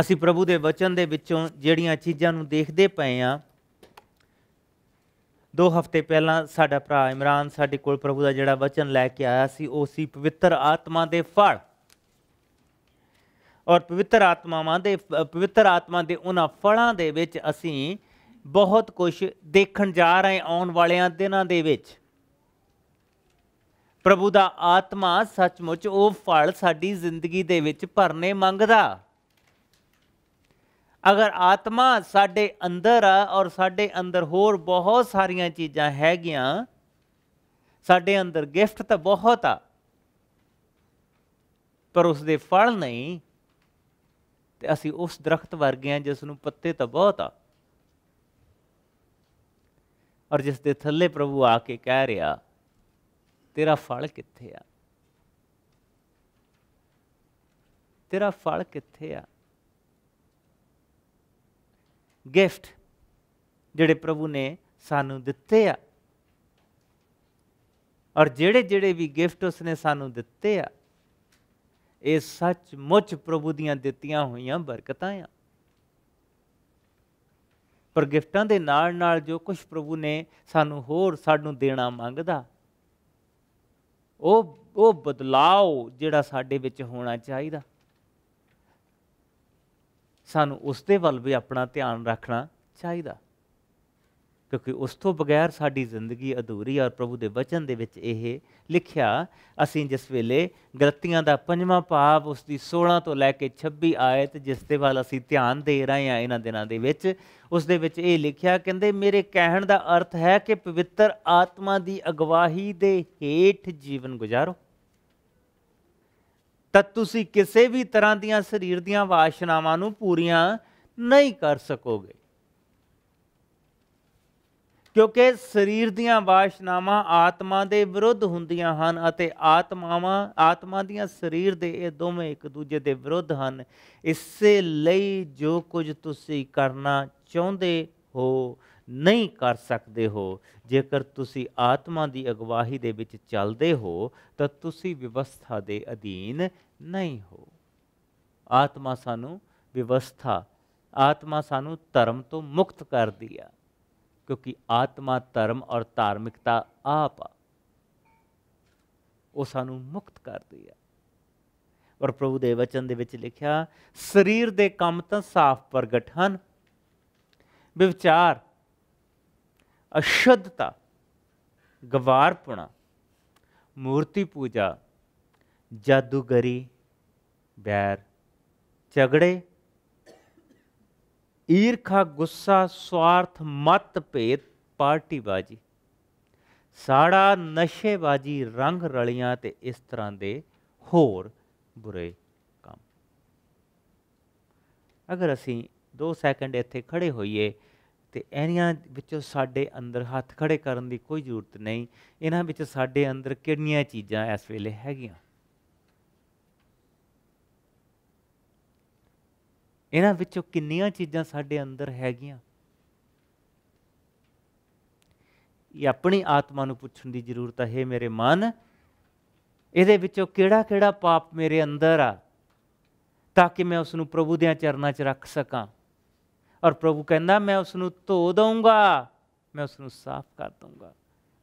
ਅਸੀਂ ਪ੍ਰਭੂ ਦੇ ਵਚਨ ਦੇ ਵਿੱਚੋਂ ਜਿਹੜੀਆਂ ਚੀਜ਼ਾਂ ਨੂੰ ਦੇਖਦੇ ਪਏ ਆ ਦੋ ਹਫ਼ਤੇ ਪਹਿਲਾਂ ਸਾਡਾ ਭਰਾ ਇਮਰਾਨ ਸਾਡੇ ਕੋਲ ਪ੍ਰਭੂ ਦਾ ਜਿਹੜਾ ਵਚਨ ਲੈ ਕੇ ਆਇਆ ਸੀ ਉਹ ਸੀ ਪਵਿੱਤਰ ਆਤਮਾ ਦੇ ਫਲ ਔਰ ਪਵਿੱਤਰ ਆਤਮਾਵਾਂ ਦੇ ਪਵਿੱਤਰ ਆਤਮਾ ਦੇ ਉਹਨਾਂ ਫਲਾਂ ਦੇ ਵਿੱਚ ਅਸੀਂ ਬਹੁਤ ਕੁਝ ਦੇਖਣ ਜਾ ਰਹੇ ਆਉਣ ਵਾਲਿਆਂ ਦਿਨਾਂ ਦੇ ਵਿੱਚ ਪ੍ਰਭੂ ਦਾ ਆਤਮਾ ਸੱਚਮੁੱਚ ਉਹ ਫਲ ਸਾਡੀ ਜ਼ਿੰਦਗੀ ਦੇ ਵਿੱਚ ਭਰਨੇ ਮੰਗਦਾ ਅਗਰ ਆਤਮਾ ਸਾਡੇ ਅੰਦਰ ਆ ਔਰ ਸਾਡੇ ਅੰਦਰ ਹੋਰ ਬਹੁਤ ਸਾਰੀਆਂ ਚੀਜ਼ਾਂ ਹੈਗੀਆਂ ਸਾਡੇ ਅੰਦਰ ਗਿਫਟ ਤਾਂ ਬਹੁਤ ਆ ਪਰ ਉਸ ਦੇ ਫਲ ਨਹੀਂ ਤੇ ਅਸੀਂ ਉਸ ਦਰਖਤ ਵਰਗੇ ਆ ਜਿਸ ਨੂੰ ਪੱਤੇ ਤਾਂ ਬਹੁਤ ਆ ਔਰ ਜਿਸ ਦੇ ਥੱਲੇ ਪ੍ਰਭੂ ਆ ਕੇ ਕਹਿ ਰਿਹਾ ਤੇਰਾ ਫਲ ਕਿੱਥੇ ਆ ਤੇਰਾ ਫਲ ਕਿੱਥੇ ਆ ਗਿਫਟ ਜਿਹੜੇ ਪ੍ਰਭੂ ਨੇ ਸਾਨੂੰ ਦਿੱਤੇ ਆ ਔਰ ਜਿਹੜੇ ਜਿਹੜੇ ਵੀ ਗਿਫਟ ਉਸਨੇ ਸਾਨੂੰ ਦਿੱਤੇ ਆ ਇਹ ਸੱਚ ਮੁੱਚ ਪ੍ਰਭੂ ਦੀਆਂ ਦਿੱਤੀਆਂ ਹੋਈਆਂ ਬਰਕਤਾਂ ਆ ਪਰ ਗਿਫਟਾਂ ਦੇ ਨਾਲ ਨਾਲ ਜੋ ਕੁਝ ਪ੍ਰਭੂ ਨੇ ਸਾਨੂੰ ਹੋਰ ਸਾਨੂੰ ਦੇਣਾ ਮੰਗਦਾ ਉਹ ਉਹ ਬਦਲਾਅ ਜਿਹੜਾ ਸਾਡੇ ਵਿੱਚ ਹੋਣਾ ਚਾਹੀਦਾ ਸਾਨੂੰ ਉਸ ਦੇ ਵੱਲ ਵੀ ਆਪਣਾ ਧਿਆਨ ਰੱਖਣਾ ਚਾਹੀਦਾ ਕਿਉਂਕਿ ਉਸ ਤੋਂ ਬਗੈਰ ਸਾਡੀ ਜ਼ਿੰਦਗੀ ਅਧੂਰੀ ਔਰ ਪ੍ਰਭੂ ਦੇ ਵਚਨ ਦੇ ਵਿੱਚ ਇਹ ਲਿਖਿਆ ਅਸੀਂ ਜਿਸ ਵੇਲੇ ਗਲਤੀਆਂ ਦਾ ਪੰਜਵਾਂ ਪਾਪ ਉਸ ਦੀ 16 ਤੋਂ ਲੈ ਕੇ 26 ਆਇਤ ਜਿਸ ਤੇ ਵੱਲ ਅਸੀਂ ਧਿਆਨ ਦੇ ਰਹੇ ਹਾਂ ਇਹਨਾਂ ਦਿਨਾਂ ਦੇ ਵਿੱਚ ਉਸ ਦੇ ਵਿੱਚ ਇਹ ਲਿਖਿਆ ਕਹਿੰਦੇ ਮੇਰੇ ਕਹਿਣ ਦਾ ਅਰਥ ਹੈ ਕਿ ਪਵਿੱਤਰ ਆਤਮਾ ਦੀ ਅਗਵਾਹੀ ਦੇ ਹੇਠ ਜੀਵਨ ਗੁਜ਼ਾਰੋ ਤਾਂ ਤੁਸੀਂ ਕਿਸੇ ਵੀ ਤਰ੍ਹਾਂ ਦੀਆਂ ਸਰੀਰ ਦੀਆਂ ਵਾਸ਼ਨਾਵਾਂ ਨੂੰ ਪੂਰੀਆਂ ਨਹੀਂ ਕਰ ਸਕੋਗੇ ਕਿਉਂਕਿ ਸਰੀਰ ਦੀਆਂ ਵਾਸ਼ਨਾਵਾਂ ਆਤਮਾ ਦੇ ਵਿਰੁੱਧ ਹੁੰਦੀਆਂ ਹਨ ਅਤੇ ਆਤਮਾਵਾਂ ਆਤਮਾ ਦੀਆਂ ਸਰੀਰ ਦੇ ਇਹ ਦੋਵੇਂ ਇੱਕ ਦੂਜੇ ਦੇ ਵਿਰੁੱਧ ਹਨ ਇਸੇ ਲਈ ਜੋ ਕੁਝ ਤੁਸੀਂ ਕਰਨਾ ਚਾਹੁੰਦੇ ਹੋ ਨਹੀਂ ਕਰ ਸਕਦੇ ਹੋ ਜੇਕਰ ਤੁਸੀਂ ਆਤਮਾ ਦੀ ਅਗਵਾਹੀ ਦੇ ਵਿੱਚ ਚੱਲਦੇ ਹੋ ਤਾਂ ਤੁਸੀਂ ਵਿਵਸਥਾ ਦੇ ਅਧੀਨ ਨਹੀਂ ਹੋ ਆਤਮਾ ਸਾਨੂੰ ਵਿਵਸਥਾ ਆਤਮਾ ਸਾਨੂੰ ਧਰਮ ਤੋਂ ਮੁਕਤ ਕਰਦੀ ਆ ਕਿਉਂਕਿ ਆਤਮਾ ਧਰਮ ਔਰ ਧਾਰਮਿਕਤਾ ਆਪ ਉਹ ਸਾਨੂੰ ਮੁਕਤ ਕਰਦੀ ਆ ਔਰ ਪ੍ਰਭੂ ਦੇ ਵਚਨ ਦੇ ਵਿੱਚ ਲਿਖਿਆ ਸਰੀਰ ਦੇ ਕੰਮ ਤਾਂ ਸਾਫ਼ ਪ੍ਰਗਟ ਹਨ ਵਿਚਾਰ ਅਸ਼ੁੱਧਤਾ ਗਵਾਰਪੁਣਾ ਮੂਰਤੀ ਪੂਜਾ ਜਾਦੂਗਰੀ ਬੈਰ ਝਗੜੇ ਈਰਖਾ ਗੁੱਸਾ ਸਵਾਰਥ ਮਤ ਭੇਦ ਪਾਰਟੀਬਾਜੀ ਸਾੜਾ ਨਸ਼ੇਬਾਜੀ ਰੰਗ ਰਲੀਆਂ ਤੇ ਇਸ ਤਰ੍ਹਾਂ ਦੇ ਹੋਰ ਬੁਰੇ ਕੰਮ ਅਗਰ ਅਸੀਂ 2 ਸੈਕਿੰਡ ਇੱਥੇ ਖੜੇ ਹੋਈਏ ਤੇ ਇਹਨਾਂ ਵਿੱਚੋਂ ਸਾਡੇ ਅੰਦਰ ਹੱਥ ਖੜੇ ਕਰਨ ਦੀ ਕੋਈ ਜ਼ਰੂਰਤ ਨਹੀਂ ਇਹਨਾਂ ਵਿੱਚ ਸਾਡੇ ਅੰਦਰ ਕਿੰਨੀਆਂ ਚੀਜ਼ਾਂ ਇਸ ਵੇਲੇ ਹੈਗੀਆਂ ਇਹਨਾਂ ਵਿੱਚੋਂ ਕਿੰਨੀਆਂ ਚੀਜ਼ਾਂ ਸਾਡੇ ਅੰਦਰ ਹੈਗੀਆਂ ਇਹ ਆਪਣੀ ਆਤਮਾ ਨੂੰ ਪੁੱਛਣ ਦੀ ਜ਼ਰੂਰਤ ਹੈ ਮੇਰੇ ਮਨ ਇਹਦੇ ਵਿੱਚੋਂ ਕਿਹੜਾ ਕਿਹੜਾ ਪਾਪ ਮੇਰੇ ਅੰਦਰ ਆ ਤਾਂ ਕਿ ਮੈਂ ਉਸ ਨੂੰ ਪ੍ਰਭੂ ਦੇ ਚਰਨਾਂ 'ਚ ਰੱਖ ਸਕਾਂ ਔਰ ਪ੍ਰਭੂ ਕਹਿੰਦਾ ਮੈਂ ਉਸ ਨੂੰ ਧੋ ਦਊਂਗਾ ਮੈਂ ਉਸ ਨੂੰ ਸਾਫ਼ ਕਰ ਦਊਂਗਾ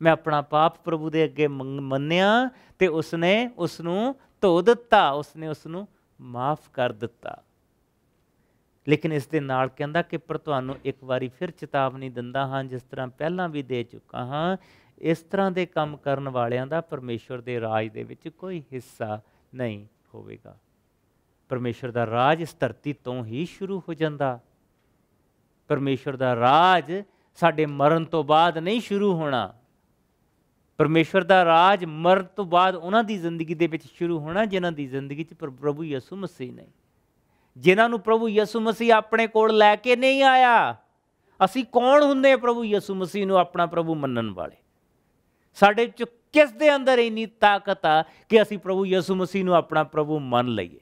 ਮੈਂ ਆਪਣਾ ਪਾਪ ਪ੍ਰਭੂ ਦੇ ਅੱਗੇ ਮੰਨਿਆ ਤੇ ਉਸ ਨੇ ਉਸ ਨੂੰ ਧੋ ਦਿੱਤਾ ਉਸ ਨੇ ਉਸ ਨੂੰ ਮਾਫ ਕਰ ਦਿੱਤਾ ਲੇਕਿਨ ਇਸ ਦੇ ਨਾਲ ਕਹਿੰਦਾ ਕਿ ਪਰ ਤੁਹਾਨੂੰ ਇੱਕ ਵਾਰੀ ਫਿਰ ਚੇਤਾਵਨੀ ਦਿੰਦਾ ਹਾਂ ਜਿਸ ਤਰ੍ਹਾਂ ਪਹਿਲਾਂ ਵੀ ਦੇ ਚੁੱਕਾ ਹਾਂ ਇਸ ਤਰ੍ਹਾਂ ਦੇ ਕੰਮ ਕਰਨ ਵਾਲਿਆਂ ਦਾ ਪਰਮੇਸ਼ਵਰ ਦੇ ਰਾਜ ਦੇ ਵਿੱਚ ਕੋਈ ਹਿੱਸਾ ਨਹੀਂ ਹੋਵੇਗਾ ਪਰਮੇਸ਼ਵਰ ਦਾ ਰਾਜ ਇਸ ਧਰਤੀ ਤੋਂ ਹੀ ਸ਼ੁਰੂ ਹੋ ਜਾਂਦਾ ਪਰਮੇਸ਼ਰ ਦਾ ਰਾਜ ਸਾਡੇ ਮਰਨ ਤੋਂ ਬਾਅਦ ਨਹੀਂ ਸ਼ੁਰੂ ਹੋਣਾ ਪਰਮੇਸ਼ਰ ਦਾ ਰਾਜ ਮਰਨ ਤੋਂ ਬਾਅਦ ਉਹਨਾਂ ਦੀ ਜ਼ਿੰਦਗੀ ਦੇ ਵਿੱਚ ਸ਼ੁਰੂ ਹੋਣਾ ਜਿਨ੍ਹਾਂ ਦੀ ਜ਼ਿੰਦਗੀ 'ਚ ਪ੍ਰਭੂ ਯਿਸੂ ਮਸੀਹ ਨੇ ਜਿਨ੍ਹਾਂ ਨੂੰ ਪ੍ਰਭੂ ਯਿਸੂ ਮਸੀਹ ਆਪਣੇ ਕੋਲ ਲੈ ਕੇ ਨਹੀਂ ਆਇਆ ਅਸੀਂ ਕੌਣ ਹੁੰਦੇ ਪ੍ਰਭੂ ਯਿਸੂ ਮਸੀਹ ਨੂੰ ਆਪਣਾ ਪ੍ਰਭੂ ਮੰਨਣ ਵਾਲੇ ਸਾਡੇ 'ਚ ਕਿਸ ਦੇ ਅੰਦਰ ਇੰਨੀ ਤਾਕਤ ਆ ਕਿ ਅਸੀਂ ਪ੍ਰਭੂ ਯਿਸੂ ਮਸੀਹ ਨੂੰ ਆਪਣਾ ਪ੍ਰਭੂ ਮੰਨ ਲਈਏ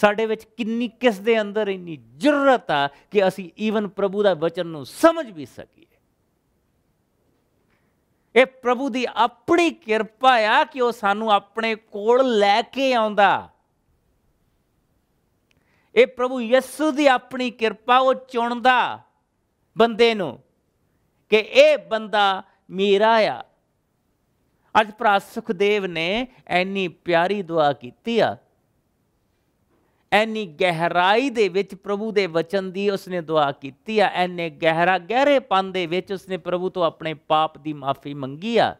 ਸਾਡੇ ਵਿੱਚ ਕਿੰਨੀ ਕਿਸ ਦੇ ਅੰਦਰ ਇੰਨੀ ਜੁਰਤ ਆ ਕਿ ਅਸੀਂ ਈਵਨ ਪ੍ਰਭੂ ਦਾ ਵਚਨ ਨੂੰ ਸਮਝ ਵੀ ਸਕੀਏ ਇਹ ਪ੍ਰਭੂ ਦੀ ਆਪਣੀ ਕਿਰਪਾ ਆ ਕਿ ਉਹ ਸਾਨੂੰ ਆਪਣੇ ਕੋਲ ਲੈ ਕੇ ਆਉਂਦਾ ਇਹ ਪ੍ਰਭੂ ਯਿਸੂ ਦੀ ਆਪਣੀ ਕਿਰਪਾ ਉਹ ਚੁਣਦਾ ਬੰਦੇ ਨੂੰ ਕਿ ਇਹ ਬੰਦਾ ਮੇਰਾ ਆ ਅੱਜ ਪ੍ਰਾਸ ਸੁਖਦੇਵ ਨੇ ਐਨੀ ਪਿਆਰੀ ਦੁਆ ਕੀਤੀ ਆ ਐਨੀ ਗਹਿਰਾਈ ਦੇ ਵਿੱਚ ਪ੍ਰਭੂ ਦੇ ਵਚਨ ਦੀ ਉਸਨੇ ਦੁਆ ਕੀਤੀ ਆ ਐਨੇ ਗਹਿਰਾ ਗਹਿਰੇ ਪੰਨ ਦੇ ਵਿੱਚ ਉਸਨੇ ਪ੍ਰਭੂ ਤੋਂ ਆਪਣੇ ਪਾਪ ਦੀ ਮਾਫੀ ਮੰਗੀ ਆ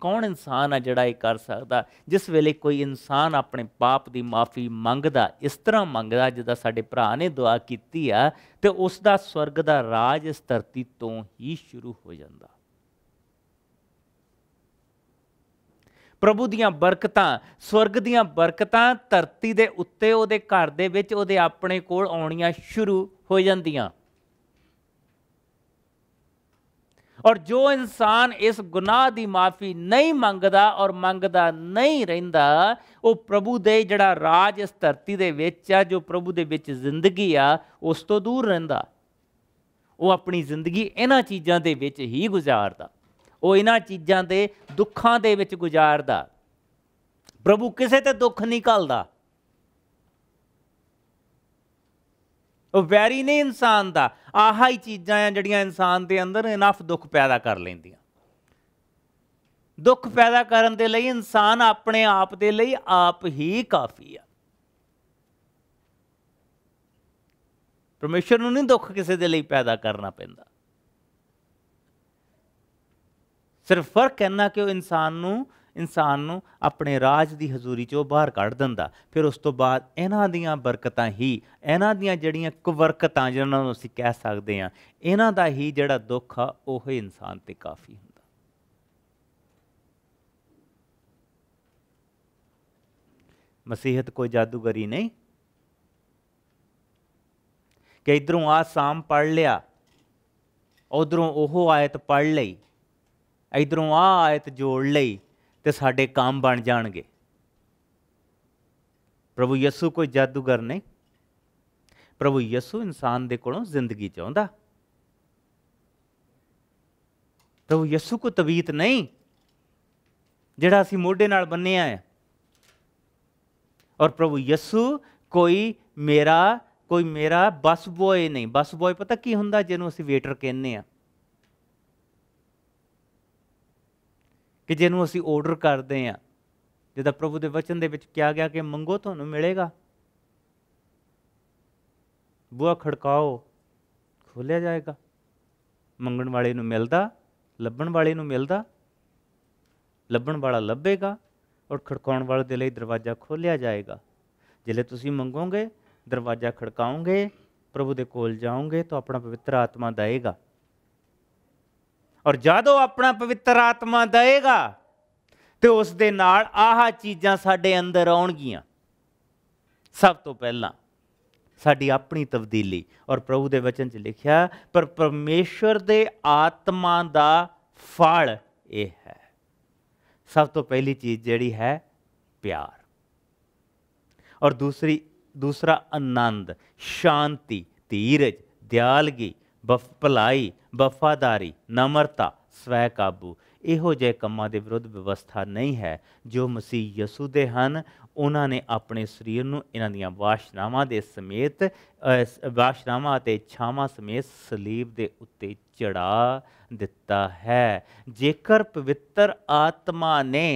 ਕੌਣ ਇਨਸਾਨ ਆ ਜਿਹੜਾ ਇਹ ਕਰ ਸਕਦਾ ਜਿਸ ਵੇਲੇ ਕੋਈ ਇਨਸਾਨ ਆਪਣੇ ਪਾਪ ਦੀ ਮਾਫੀ ਮੰਗਦਾ ਇਸ ਤਰ੍ਹਾਂ ਮੰਗਦਾ ਜਿਦਾ ਸਾਡੇ ਭਰਾ ਨੇ ਦੁਆ ਕੀਤੀ ਆ ਤੇ ਉਸ ਦਾ ਸਵਰਗ ਦਾ ਰਾਜ ਇਸ ਧਰਤੀ ਤੋਂ ਹੀ ਸ਼ੁਰੂ ਹੋ ਜਾਂਦਾ ਪ੍ਰਭੂ ਦੀਆਂ ਬਰਕਤਾਂ ਸਵਰਗ ਦੀਆਂ ਬਰਕਤਾਂ ਧਰਤੀ ਦੇ ਉੱਤੇ ਉਹਦੇ ਘਰ ਦੇ ਵਿੱਚ ਉਹਦੇ ਆਪਣੇ ਕੋਲ ਆਉਣੀਆਂ ਸ਼ੁਰੂ ਹੋ ਜਾਂਦੀਆਂ ਔਰ ਜੋ ਇਨਸਾਨ ਇਸ ਗੁਨਾਹ ਦੀ ਮਾਫੀ ਨਹੀਂ ਮੰਗਦਾ ਔਰ ਮੰਗਦਾ ਨਹੀਂ ਰਹਿੰਦਾ ਉਹ ਪ੍ਰਭੂ ਦੇ ਜਿਹੜਾ ਰਾਜ ਇਸ ਧਰਤੀ ਦੇ ਵਿੱਚ ਆ ਜੋ ਪ੍ਰਭੂ ਦੇ ਵਿੱਚ ਜ਼ਿੰਦਗੀ ਆ ਉਸ ਤੋਂ ਦੂਰ ਰਹਿੰਦਾ ਉਹ ਆਪਣੀ ਜ਼ਿੰਦਗੀ ਇਹਨਾਂ ਚੀਜ਼ਾਂ ਦੇ ਵਿੱਚ ਹੀ ਗੁਜ਼ਾਰਦਾ ਉਹ ਇਹਨਾਂ ਚੀਜ਼ਾਂ ਦੇ ਦੁੱਖਾਂ ਦੇ ਵਿੱਚ ਗੁਜ਼ਾਰਦਾ ਪ੍ਰਭੂ ਕਿਸੇ ਤੇ ਦੁੱਖ ਨਹੀਂ ਘਲਦਾ ਉਹ ਵੈਰੀ ਨਹੀਂ ਇਨਸਾਨ ਦਾ ਆਹਾ ਹੀ ਚੀਜ਼ਾਂ ਆ ਜਿਹੜੀਆਂ ਇਨਸਾਨ ਦੇ ਅੰਦਰ ਇਨਫ ਦੁੱਖ ਪੈਦਾ ਕਰ ਲੈਂਦੀਆਂ ਦੁੱਖ ਪੈਦਾ ਕਰਨ ਦੇ ਲਈ ਇਨਸਾਨ ਆਪਣੇ ਆਪ ਦੇ ਲਈ ਆਪ ਹੀ ਕਾਫੀ ਆ ਪਰਮੇਸ਼ਰ ਨੂੰ ਨਹੀਂ ਦੁੱਖ ਕਿਸੇ ਦੇ ਲਈ ਪੈਦਾ ਕਰਨਾ ਪੈਂਦਾ ਸਿਰਫ ਫਰਕ ਇਹਨਾਂ ਕਿ ਉਹ ਇਨਸਾਨ ਨੂੰ ਇਨਸਾਨ ਨੂੰ ਆਪਣੇ ਰਾਜ ਦੀ ਹਜ਼ੂਰੀ ਚੋਂ ਬਾਹਰ ਕੱਢ ਦਿੰਦਾ ਫਿਰ ਉਸ ਤੋਂ ਬਾਅਦ ਇਹਨਾਂ ਦੀਆਂ ਬਰਕਤਾਂ ਹੀ ਇਹਨਾਂ ਦੀਆਂ ਜਿਹੜੀਆਂ ਕੁਵਰਕਤਾਂ ਜਿਹਨਾਂ ਨੂੰ ਅਸੀਂ ਕਹਿ ਸਕਦੇ ਹਾਂ ਇਹਨਾਂ ਦਾ ਹੀ ਜਿਹੜਾ ਦੁੱਖ ਆ ਉਹ ਇਨਸਾਨ ਤੇ ਕਾਫੀ ਹੁੰਦਾ ਮਸੀਹਤ ਕੋਈ ਜਾਦੂਗਰੀ ਨਹੀਂ ਕਿ ਇਧਰੋਂ ਆ ਸਾਮ ਪੜ ਲਿਆ ਉਧਰੋਂ ਉਹ ਆਇਤ ਪੜ ਲਈ ਇਧਰੋਂ ਆ ਆਇਤ ਜੋੜ ਲਈ ਤੇ ਸਾਡੇ ਕੰਮ ਬਣ ਜਾਣਗੇ ਪ੍ਰਭੂ ਯਿਸੂ ਕੋਈ ਜਾਦੂਗਰ ਨਹੀਂ ਪ੍ਰਭੂ ਯਿਸੂ ਇਨਸਾਨ ਦੇ ਕੋਲੋਂ ਜ਼ਿੰਦਗੀ ਚਾਹੁੰਦਾ ਪ੍ਰਭੂ ਯਿਸੂ ਕੋ ਤਵੀਤ ਨਹੀਂ ਜਿਹੜਾ ਅਸੀਂ ਮੋਢੇ ਨਾਲ ਬੰਨਿਆ ਹੈ ਔਰ ਪ੍ਰਭੂ ਯਿਸੂ ਕੋਈ ਮੇਰਾ ਕੋਈ ਮੇਰਾ ਬਸ ਬੋਏ ਨਹੀਂ ਬਸ ਬੋਏ ਪਤਾ ਕੀ ਹੁੰਦਾ ਜਿਹਨੂੰ ਅਸੀਂ ਵੇਟਰ ਕਹਿੰਨੇ ਆ ਕਿ ਜਿਹਨੂੰ ਅਸੀਂ ਆਰਡਰ ਕਰਦੇ ਆ ਜਿਹਦਾ ਪ੍ਰਭੂ ਦੇ ਵਚਨ ਦੇ ਵਿੱਚ ਕਿਹਾ ਗਿਆ ਕਿ ਮੰਗੋ ਤੁਹਾਨੂੰ ਮਿਲੇਗਾ ਬੂਹਾ ਖੜਕਾਓ ਖੋਲਿਆ ਜਾਏਗਾ ਮੰਗਣ ਵਾਲੇ ਨੂੰ ਮਿਲਦਾ ਲੱਭਣ ਵਾਲੇ ਨੂੰ ਮਿਲਦਾ ਲੱਭਣ ਵਾਲਾ ਲੱਭੇਗਾ ਔਰ ਖੜਕਾਉਣ ਵਾਲੇ ਦੇ ਲਈ ਦਰਵਾਜ਼ਾ ਖੋਲਿਆ ਜਾਏਗਾ ਜਿਲੇ ਤੁਸੀਂ ਮੰਗੋਗੇ ਦਰਵਾਜ਼ਾ ਖੜਕਾਉਂਗੇ ਪ੍ਰਭੂ ਦੇ ਕੋਲ ਜਾਓਗੇ ਤਾਂ ਆਪਣਾ ਪਵਿੱਤਰ ਆਤਮਾ ਦਏਗਾ ਔਰ ਜਦੋਂ ਆਪਣਾ ਪਵਿੱਤਰ ਆਤਮਾ ਦਏਗਾ ਤੇ ਉਸ ਦੇ ਨਾਲ ਆਹ ਚੀਜ਼ਾਂ ਸਾਡੇ ਅੰਦਰ ਆਉਣਗੀਆਂ ਸਭ ਤੋਂ ਪਹਿਲਾਂ ਸਾਡੀ ਆਪਣੀ ਤਬਦੀਲੀ ਔਰ ਪ੍ਰਭੂ ਦੇ ਵਚਨ 'ਚ ਲਿਖਿਆ ਪਰ ਪਰਮੇਸ਼ਰ ਦੇ ਆਤਮਾ ਦਾ ਫਲ ਇਹ ਹੈ ਸਭ ਤੋਂ ਪਹਿਲੀ ਚੀਜ਼ ਜਿਹੜੀ ਹੈ ਪਿਆਰ ਔਰ ਦੂਸਰੀ ਦੂਸਰਾ ਆਨੰਦ ਸ਼ਾਂਤੀ ਧੀਰਜ ਦਿਆਲਗੀ ਬਫ ਭਲਾਈ ਵਫਾਦਾਰੀ ਨਮਰਤਾ ਸਵੈ ਕਾਬੂ ਇਹੋ ਜਿਹੇ ਕੰਮਾਂ ਦੇ ਵਿਰੁੱਧ ਵਿਵਸਥਾ ਨਹੀਂ ਹੈ ਜੋ ਮਸੀਹ ਯਸੂ ਦੇ ਹਨ ਉਹਨਾਂ ਨੇ ਆਪਣੇ ਸਰੀਰ ਨੂੰ ਇਹਨਾਂ ਦੀਆਂ ਵਾਸ਼ਨਾਵਾਂ ਦੇ ਸਮੇਤ ਵਾਸ਼ਨਾਵਾਂ ਅਤੇ ਛਾਵਾਂ ਸਮੇਤ ਸਲੀਬ ਦੇ ਉੱਤੇ ਚੜਾ ਦਿੱਤਾ ਹੈ ਜੇਕਰ ਪਵਿੱਤਰ ਆਤਮਾ ਨੇ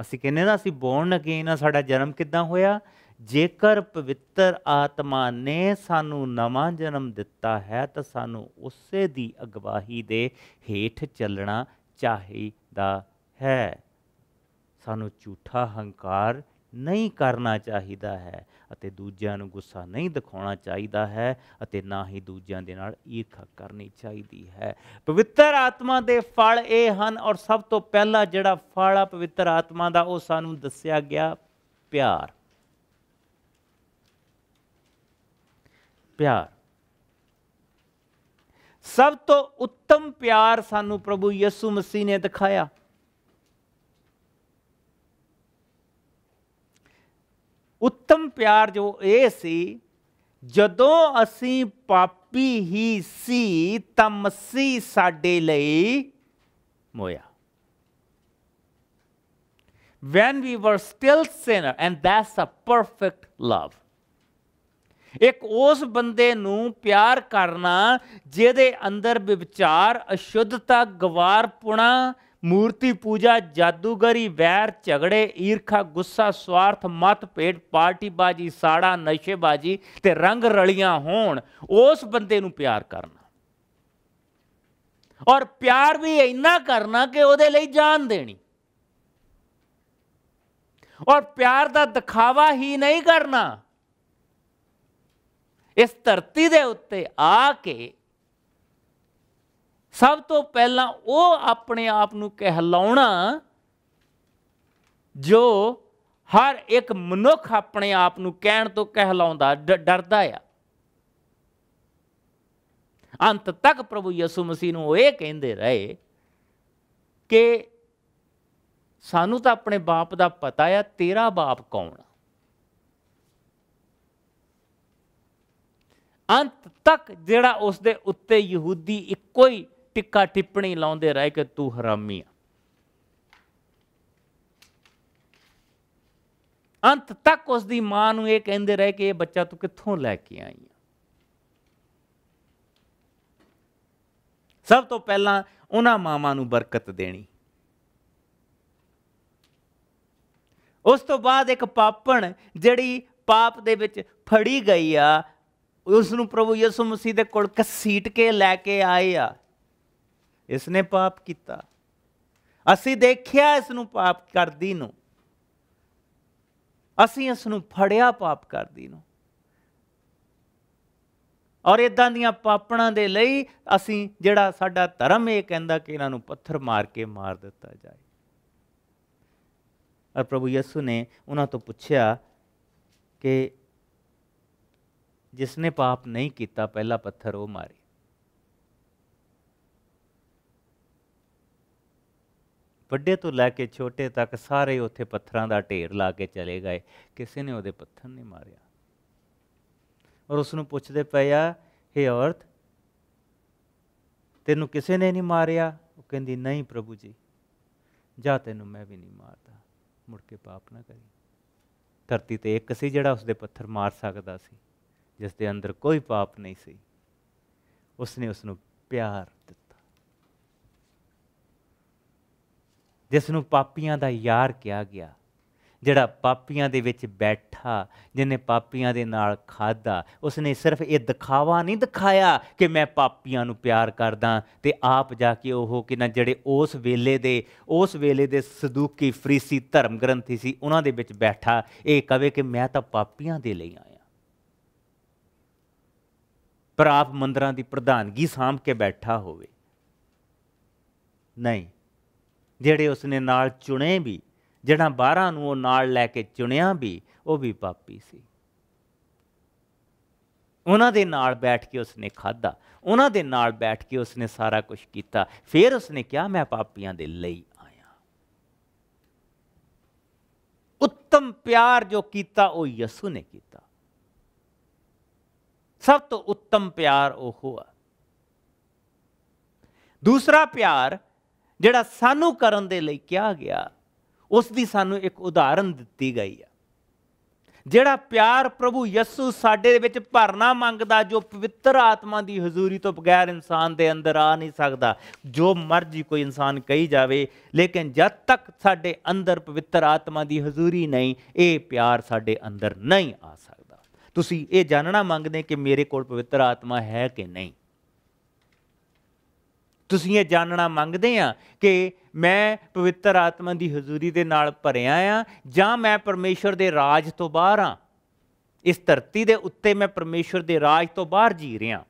ਅਸੀਂ ਕਹਿੰਦੇ ਨਾ ਅਸੀਂ ਬੋਰਨ ਅਗੇਨ ਸਾਡਾ ਜਨਮ ਕਿੱਦਾਂ ਹੋਇਆ ਜੇਕਰ ਪਵਿੱਤਰ ਆਤਮਾ ਨੇ ਸਾਨੂੰ ਨਵਾਂ ਜਨਮ ਦਿੱਤਾ ਹੈ ਤਾਂ ਸਾਨੂੰ ਉਸੇ ਦੀ ਅਗਵਾਹੀ ਦੇ ਹੇਠ ਚੱਲਣਾ ਚਾਹੀਦਾ ਹੈ ਸਾਨੂੰ ਝੂਠਾ ਹੰਕਾਰ ਨਹੀਂ ਕਰਨਾ ਚਾਹੀਦਾ ਹੈ ਅਤੇ ਦੂਜਿਆਂ ਨੂੰ ਗੁੱਸਾ ਨਹੀਂ ਦਿਖਾਉਣਾ ਚਾਹੀਦਾ ਹੈ ਅਤੇ ਨਾ ਹੀ ਦੂਜਿਆਂ ਦੇ ਨਾਲ ਈਰਖਾ ਕਰਨੀ ਚਾਹੀਦੀ ਹੈ ਪਵਿੱਤਰ ਆਤਮਾ ਦੇ ਫਲ ਇਹ ਹਨ ਔਰ ਸਭ ਤੋਂ ਪਹਿਲਾ ਜਿਹੜਾ ਫਲ ਆ ਪਵਿੱਤਰ ਆਤਮਾ ਦਾ ਉਹ ਸਾਨੂੰ ਦੱਸਿਆ ਗਿਆ ਪਿਆਰ ਪਿਆਰ ਸਭ ਤੋਂ ਉੱਤਮ ਪਿਆਰ ਸਾਨੂੰ ਪ੍ਰਭੂ ਯਿਸੂ ਮਸੀਹ ਨੇ ਦਿਖਾਇਆ ਉੱਤਮ ਪਿਆਰ ਜੋ ਇਹ ਸੀ ਜਦੋਂ ਅਸੀਂ ਪਾਪੀ ਹੀ ਸੀ ਤਾਂ ਮਸੀਹ ਸਾਡੇ ਲਈ ਮੋਇਆ when we were still sinner and that's a perfect love ਇੱਕ ਉਸ ਬੰਦੇ ਨੂੰ ਪਿਆਰ ਕਰਨਾ ਜਿਹਦੇ ਅੰਦਰ ਵਿਚਾਰ ਅਸ਼ੁੱਧਤਾ ਗਵਾਰਪੁਣਾ ਮੂਰਤੀ ਪੂਜਾ ਜਾਦੂਗਰੀ ਵੈਰ ਝਗੜੇ ਈਰਖਾ ਗੁੱਸਾ ਸਵਾਰਥ ਮਤ ਭੇਡ ਪਾਰਟੀਬਾਜੀ ਸਾੜਾ ਨਸ਼ੇਬਾਜੀ ਤੇ ਰੰਗ ਰਲੀਆਂ ਹੋਣ ਉਸ ਬੰਦੇ ਨੂੰ ਪਿਆਰ ਕਰਨਾ ਔਰ ਪਿਆਰ ਵੀ ਇੰਨਾ ਕਰਨਾ ਕਿ ਉਹਦੇ ਲਈ ਜਾਨ ਦੇਣੀ ਔਰ ਪਿਆਰ ਦਾ ਦਿਖਾਵਾ ਹੀ ਨਹੀਂ ਕਰਨਾ ਇਸ ਧਰਤੀ ਦੇ ਉੱਤੇ ਆ ਕੇ ਸਭ ਤੋਂ ਪਹਿਲਾਂ ਉਹ ਆਪਣੇ ਆਪ ਨੂੰ ਕਹਿਲਾਉਣਾ ਜੋ ਹਰ ਇੱਕ ਮਨੁੱਖ ਆਪਣੇ ਆਪ ਨੂੰ ਕਹਿਣ ਤੋਂ ਕਹਿਲਾਉਂਦਾ ਡਰਦਾ ਆ ਅੰਤ ਤੱਕ ਪ੍ਰਭੂ ਯਿਸੂ ਮਸੀਹ ਨੂੰ ਇਹ ਕਹਿੰਦੇ ਰਹੇ ਕਿ ਸਾਨੂੰ ਤਾਂ ਆਪਣੇ ਬਾਪ ਦਾ ਪਤਾ ਆ ਤੇਰਾ ਬਾਪ ਕੌਣ ਅੰਤ ਤੱਕ ਜਿਹੜਾ ਉਸ ਦੇ ਉੱਤੇ ਯਹੂਦੀ ਇੱਕੋ ਹੀ ਟਿੱਕਾ ਟਿੱਪਣੀ ਲਾਉਂਦੇ ਰਹੇ ਕਿ ਤੂੰ ਹਰਾਮੀ ਆ ਅੰਤ ਤੱਕ ਉਸ ਦੀ ਮਾਂ ਨੂੰ ਇਹ ਕਹਿੰਦੇ ਰਹੇ ਕਿ ਇਹ ਬੱਚਾ ਤੂੰ ਕਿੱਥੋਂ ਲੈ ਕੇ ਆਈ ਆ ਸਭ ਤੋਂ ਪਹਿਲਾਂ ਉਹਨਾਂ ਮਾਵਾਂ ਨੂੰ ਬਰਕਤ ਦੇਣੀ ਉਸ ਤੋਂ ਬਾਅਦ ਇੱਕ ਪਾਪਣ ਜਿਹੜੀ ਪਾਪ ਦੇ ਵਿੱਚ ਫੜੀ ਗਈ ਆ ਉਸ ਨੂੰ ਪ੍ਰਭੂ ਯਿਸੂ ਮਸੀਹ ਦੇ ਕੋਲ ਕਸੀਟ ਕੇ ਲੈ ਕੇ ਆਏ ਆ ਇਸ ਨੇ ਪਾਪ ਕੀਤਾ ਅਸੀਂ ਦੇਖਿਆ ਇਸ ਨੂੰ ਪਾਪ ਕਰਦੀ ਨੂੰ ਅਸੀਂ ਇਸ ਨੂੰ ਫੜਿਆ ਪਾਪ ਕਰਦੀ ਨੂੰ ਔਰ ਇਦਾਂ ਦੀਆਂ ਪਾਪਣਾ ਦੇ ਲਈ ਅਸੀਂ ਜਿਹੜਾ ਸਾਡਾ ਧਰਮ ਇਹ ਕਹਿੰਦਾ ਕਿ ਇਹਨਾਂ ਨੂੰ ਪੱਥਰ ਮਾਰ ਕੇ ਮਾਰ ਦਿੱਤਾ ਜਾਏ ਔਰ ਪ੍ਰਭੂ ਯਿਸੂ ਨੇ ਉਹਨਾਂ ਤੋਂ ਪੁੱਛਿਆ ਕਿ ਜਿਸ ਨੇ ਪਾਪ ਨਹੀਂ ਕੀਤਾ ਪਹਿਲਾ ਪੱਥਰ ਉਹ ਮਾਰੇ ਵੱਡੇ ਤੋਂ ਲੈ ਕੇ ਛੋਟੇ ਤੱਕ ਸਾਰੇ ਉੱਥੇ ਪੱਥਰਾਂ ਦਾ ਢੇਰ ਲਾ ਕੇ ਚਲੇ ਗਏ ਕਿਸੇ ਨੇ ਉਹਦੇ ਪੱਥਰ ਨਹੀਂ ਮਾਰਿਆ ਔਰ ਉਸ ਨੂੰ ਪੁੱਛਦੇ ਪਿਆ ਹੇ ਔਰਤ ਤੈਨੂੰ ਕਿਸੇ ਨੇ ਨਹੀਂ ਮਾਰਿਆ ਉਹ ਕਹਿੰਦੀ ਨਹੀਂ ਪ੍ਰਭੂ ਜੀ ਜਾ ਤੈਨੂੰ ਮੈਂ ਵੀ ਨਹੀਂ ਮਾਰਦਾ ਮੁੜ ਕੇ ਪਾਪ ਨਾ ਕਰੀ ਧਰਤੀ ਤੇ ਇੱਕ ਸੀ ਜਿਹੜਾ ਉਸਦੇ ਪੱਥਰ ਮਾਰ ਸਕਦਾ ਸੀ ਜਿਸ ਦੇ ਅੰਦਰ ਕੋਈ ਪਾਪ ਨਹੀਂ ਸੀ ਉਸ ਨੇ ਉਸ ਨੂੰ ਪਿਆਰ ਦਿੱਤਾ ਜਿਸ ਨੂੰ ਪਾਪੀਆਂ ਦਾ ਯਾਰ ਕਿਹਾ ਗਿਆ ਜਿਹੜਾ ਪਾਪੀਆਂ ਦੇ ਵਿੱਚ ਬੈਠਾ ਜਿਹਨੇ ਪਾਪੀਆਂ ਦੇ ਨਾਲ ਖਾਦਾ ਉਸਨੇ ਸਿਰਫ ਇਹ ਦਿਖਾਵਾ ਨਹੀਂ ਦਿਖਾਇਆ ਕਿ ਮੈਂ ਪਾਪੀਆਂ ਨੂੰ ਪਿਆਰ ਕਰਦਾ ਤੇ ਆਪ ਜਾ ਕੇ ਉਹ ਕਿ ਨਾ ਜਿਹੜੇ ਉਸ ਵੇਲੇ ਦੇ ਉਸ ਵੇਲੇ ਦੇ ਸਦੂਕੀ ਫਰੀਸੀ ਧਰਮ ਗ੍ਰੰਥੀ ਸੀ ਉਹਨਾਂ ਦੇ ਵਿੱਚ ਬੈਠਾ ਇਹ ਕਵੇ ਕਿ ਮੈਂ ਤਾਂ ਪਾਪੀਆਂ ਦੇ ਲਈ ਆਇਆ ਆਪ ਮੰਦਰਾਂ ਦੀ ਪ੍ਰਧਾਨਗੀ ਸਾਂਭ ਕੇ ਬੈਠਾ ਹੋਵੇ ਨਹੀਂ ਜਿਹੜੇ ਉਸਨੇ ਨਾਲ ਚੁਣੇ ਵੀ ਜਿਹੜਾ 12 ਨੂੰ ਉਹ ਨਾਲ ਲੈ ਕੇ ਚੁਣਿਆ ਵੀ ਉਹ ਵੀ ਪਾਪੀ ਸੀ ਉਹਨਾਂ ਦੇ ਨਾਲ ਬੈਠ ਕੇ ਉਸਨੇ ਖਾਦਾ ਉਹਨਾਂ ਦੇ ਨਾਲ ਬੈਠ ਕੇ ਉਸਨੇ ਸਾਰਾ ਕੁਝ ਕੀਤਾ ਫਿਰ ਉਸਨੇ ਕਿਹਾ ਮੈਂ ਪਾਪੀਆਂ ਦੇ ਲਈ ਆਇਆ ਉੱਤਮ ਪਿਆਰ ਜੋ ਕੀਤਾ ਉਹ ਯਸੂ ਨੇ ਕੀਤਾ ਸਭ ਤੋਂ ਉੱਤਮ ਪਿਆਰ ਉਹ ਆ ਦੂਸਰਾ ਪਿਆਰ ਜਿਹੜਾ ਸਾਨੂੰ ਕਰਨ ਦੇ ਲਈ ਕਿਹਾ ਗਿਆ ਉਸ ਦੀ ਸਾਨੂੰ ਇੱਕ ਉਦਾਹਰਨ ਦਿੱਤੀ ਗਈ ਆ ਜਿਹੜਾ ਪਿਆਰ ਪ੍ਰਭੂ ਯਿਸੂ ਸਾਡੇ ਦੇ ਵਿੱਚ ਭਰਨਾ ਮੰਗਦਾ ਜੋ ਪਵਿੱਤਰ ਆਤਮਾ ਦੀ ਹਜ਼ੂਰੀ ਤੋਂ ਬਗੈਰ ਇਨਸਾਨ ਦੇ ਅੰਦਰ ਆ ਨਹੀਂ ਸਕਦਾ ਜੋ ਮਰਜ਼ੀ ਕੋਈ ਇਨਸਾਨ ਕਹੀ ਜਾਵੇ ਲੇਕਿਨ ਜਦ ਤੱਕ ਸਾਡੇ ਅੰਦਰ ਪਵਿੱਤਰ ਆਤਮਾ ਦੀ ਹਜ਼ੂਰੀ ਨਹੀਂ ਇਹ ਪਿਆਰ ਸਾਡੇ ਅੰਦਰ ਨਹੀਂ ਆ ਸਕਦਾ ਤੁਸੀਂ ਇਹ ਜਾਣਨਾ ਮੰਗਦੇ ਕਿ ਮੇਰੇ ਕੋਲ ਪਵਿੱਤਰ ਆਤਮਾ ਹੈ ਕਿ ਨਹੀਂ ਤੁਸੀਂ ਇਹ ਜਾਣਨਾ ਮੰਗਦੇ ਆ ਕਿ ਮੈਂ ਪਵਿੱਤਰ ਆਤਮਾ ਦੀ ਹਜ਼ੂਰੀ ਦੇ ਨਾਲ ਭਰਿਆ ਆ ਜਾਂ ਮੈਂ ਪਰਮੇਸ਼ਰ ਦੇ ਰਾਜ ਤੋਂ ਬਾਹਰ ਆ ਇਸ ਧਰਤੀ ਦੇ ਉੱਤੇ ਮੈਂ ਪਰਮੇਸ਼ਰ ਦੇ ਰਾਜ ਤੋਂ ਬਾਹਰ ਜੀ ਰਿਹਾ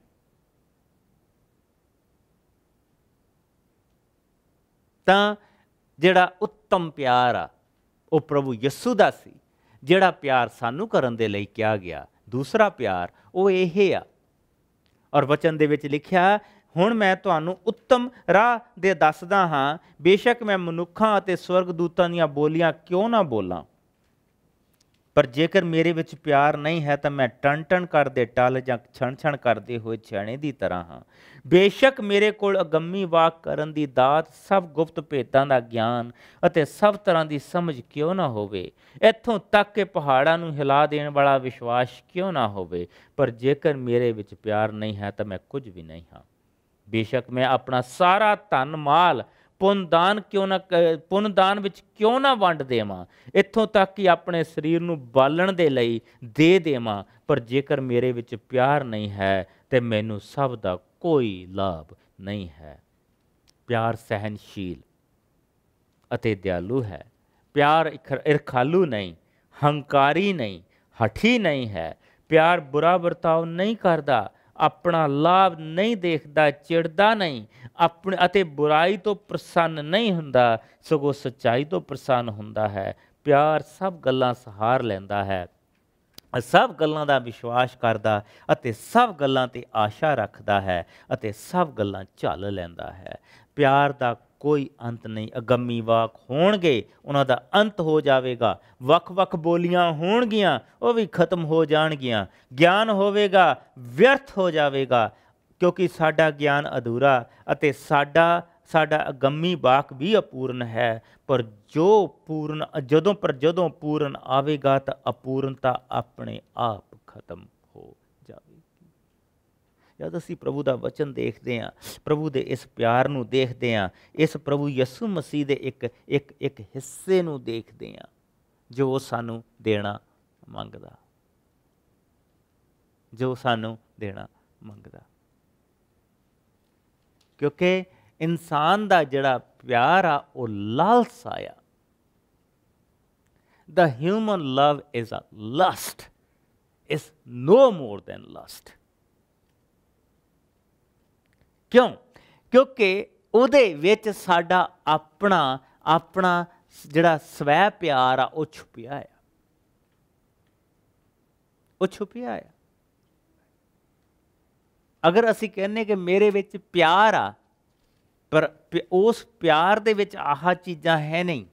ਤਾਂ ਜਿਹੜਾ ਉੱਤਮ ਪਿਆਰ ਆ ਉਹ ਪ੍ਰਭੂ ਯਿਸੂ ਦਾ ਸੀ ਜਿਹੜਾ ਪਿਆਰ ਸਾਨੂੰ ਕਰਨ ਦੇ ਲਈ ਕਿਹਾ ਗਿਆ ਦੂਸਰਾ ਪਿਆਰ ਉਹ ਇਹ ਆ ਔਰ ਵਚਨ ਦੇ ਵਿੱਚ ਲਿਖਿਆ ਹੁਣ ਮੈਂ ਤੁਹਾਨੂੰ ਉੱਤਮ ਰਾਹ ਦੇ ਦੱਸਦਾ ਹਾਂ ਬੇਸ਼ੱਕ ਮੈਂ ਮਨੁੱਖਾਂ ਅਤੇ ਸਵਰਗਦੂਤਾਂ ਦੀਆਂ ਬੋਲੀਆਂ ਕਿਉਂ ਨਾ ਬੋਲਾਂ ਪਰ ਜੇਕਰ ਮੇਰੇ ਵਿੱਚ ਪਿਆਰ ਨਹੀਂ ਹੈ ਤਾਂ ਮੈਂ ਟਣ ਟਣ ਕਰਦੇ ਟਲ ਜਾਂ ਛਣ ਛਣ ਕਰਦੇ ਹੋਏ ਛਾਣੇ ਦੀ ਤਰ੍ਹਾਂ ਹਾਂ ਬੇਸ਼ੱਕ ਮੇਰੇ ਕੋਲ ਅਗੰਮੀ ਵਾਕ ਕਰਨ ਦੀ ਦਾਤ ਸਭ ਗੁਪਤ ਭੇਤਾਂ ਦਾ ਗਿਆਨ ਅਤੇ ਸਭ ਤਰ੍ਹਾਂ ਦੀ ਸਮਝ ਕਿਉਂ ਨਾ ਹੋਵੇ ਇੱਥੋਂ ਤੱਕ ਕਿ ਪਹਾੜਾਂ ਨੂੰ ਹਿਲਾ ਦੇਣ ਵਾਲਾ ਵਿਸ਼ਵਾਸ ਕਿਉਂ ਨਾ ਹੋਵੇ ਪਰ ਜੇਕਰ ਮੇਰੇ ਵਿੱਚ ਪਿਆਰ ਨਹੀਂ ਹੈ ਤਾਂ ਮੈਂ ਕੁਝ ਵੀ ਨਹੀਂ ਹਾਂ ਬੇਸ਼ੱਕ ਮੈਂ ਆਪਣਾ ਸਾਰਾ ਧਨ ਮਾਲ ਦਾਨ ਕਿਉਂ ਨਾ ਦਾਨ ਵਿੱਚ ਕਿਉਂ ਨਾ ਵੰਡ ਦੇਵਾਂ ਇੱਥੋਂ ਤੱਕ ਕਿ ਆਪਣੇ ਸਰੀਰ ਨੂੰ ਬਾਲਣ ਦੇ ਲਈ ਦੇ ਦੇਵਾਂ ਪਰ ਜੇਕਰ ਮੇਰੇ ਵਿੱਚ ਪਿਆਰ ਨਹੀਂ ਹੈ ਤੇ ਮੈਨੂੰ ਸਭ ਦਾ ਕੋਈ ਲਾਭ ਨਹੀਂ ਹੈ ਪਿਆਰ ਸਹਿਨਸ਼ੀਲ ਅਤੇ ਦਿਆਲੂ ਹੈ ਪਿਆਰ ਇਰਖਾਲੂ ਨਹੀਂ ਹੰਕਾਰੀ ਨਹੀਂ ਹਠੀ ਨਹੀਂ ਹੈ ਪਿਆਰ ਬੁਰਾ ਵਰਤਾਓ ਨਹੀਂ ਕਰਦਾ ਆਪਣਾ ਲਾਭ ਨਹੀਂ ਦੇਖਦਾ ਚਿੜਦਾ ਨਹੀਂ ਆਪਣੇ ਅਤੇ ਬੁਰਾਈ ਤੋਂ ਪ੍ਰਸੰਨ ਨਹੀਂ ਹੁੰਦਾ ਸਗੋਂ ਸੱਚਾਈ ਤੋਂ ਪ੍ਰਸੰਨ ਹੁੰਦਾ ਹੈ ਪਿਆਰ ਸਭ ਗੱਲਾਂ ਸਹਾਰ ਲੈਂਦਾ ਹੈ ਸਭ ਗੱਲਾਂ ਦਾ ਵਿਸ਼ਵਾਸ ਕਰਦਾ ਅਤੇ ਸਭ ਗੱਲਾਂ ਤੇ ਆਸ਼ਾ ਰੱਖਦਾ ਹੈ ਅਤੇ ਸਭ ਗੱਲਾਂ ਝੱਲ ਲੈਂਦਾ ਹੈ ਪਿਆਰ ਦਾ ਕੋਈ ਅੰਤ ਨਹੀਂ ਅਗੰਮੀ ਵਾਕ ਹੋਣਗੇ ਉਹਨਾਂ ਦਾ ਅੰਤ ਹੋ ਜਾਵੇਗਾ ਵੱਖ-ਵੱਖ ਬੋਲੀਆਂ ਹੋਣਗੀਆਂ ਉਹ ਵੀ ਖਤਮ ਹੋ ਜਾਣਗੀਆਂ ਗਿਆਨ ਹੋਵੇਗਾ ਵਿਅਰਥ ਹੋ ਜਾਵੇਗਾ ਕਿਉਂਕਿ ਸਾਡਾ ਗਿਆਨ ਅਧੂਰਾ ਅਤੇ ਸਾਡਾ ਸਾਡਾ ਅਗੰਮੀ ਵਾਕ ਵੀ ਅਪੂਰਨ ਹੈ ਪਰ ਜੋ ਪੂਰਨ ਜਦੋਂ ਪਰ ਜਦੋਂ ਪੂਰਨ ਆਵੇਗਾ ਤਾਂ ਅਪੂਰਨਤਾ ਆਪਣੇ ਆਪ ਖਤਮ ਜਦ ਅਸੀਂ ਪ੍ਰਭੂ ਦਾ ਵਚਨ ਦੇਖਦੇ ਹਾਂ ਪ੍ਰਭੂ ਦੇ ਇਸ ਪਿਆਰ ਨੂੰ ਦੇਖਦੇ ਹਾਂ ਇਸ ਪ੍ਰਭੂ ਯਿਸੂ ਮਸੀਹ ਦੇ ਇੱਕ ਇੱਕ ਇੱਕ ਹਿੱਸੇ ਨੂੰ ਦੇਖਦੇ ਹਾਂ ਜੋ ਉਹ ਸਾਨੂੰ ਦੇਣਾ ਮੰਗਦਾ ਜੋ ਸਾਨੂੰ ਦੇਣਾ ਮੰਗਦਾ ਕਿਉਂਕਿ ਇਨਸਾਨ ਦਾ ਜਿਹੜਾ ਪਿਆਰ ਆ ਉਹ ਲਾਲਸਾ ਆ the human love is a lust is no more than lust ਕਿਉਂ ਕਿਉਂਕਿ ਉਹਦੇ ਵਿੱਚ ਸਾਡਾ ਆਪਣਾ ਆਪਣਾ ਜਿਹੜਾ ਸਵੈ ਪਿਆਰ ਆ ਉਹ ਛੁਪਿਆ ਆ ਉਹ ਛੁਪਿਆ ਆ ਅਗਰ ਅਸੀਂ ਕਹਿੰਨੇ ਕਿ ਮੇਰੇ ਵਿੱਚ ਪਿਆਰ ਆ ਪਰ ਉਸ ਪਿਆਰ ਦੇ ਵਿੱਚ ਆਹ ਚੀਜ਼ਾਂ ਹੈ ਨਹੀਂ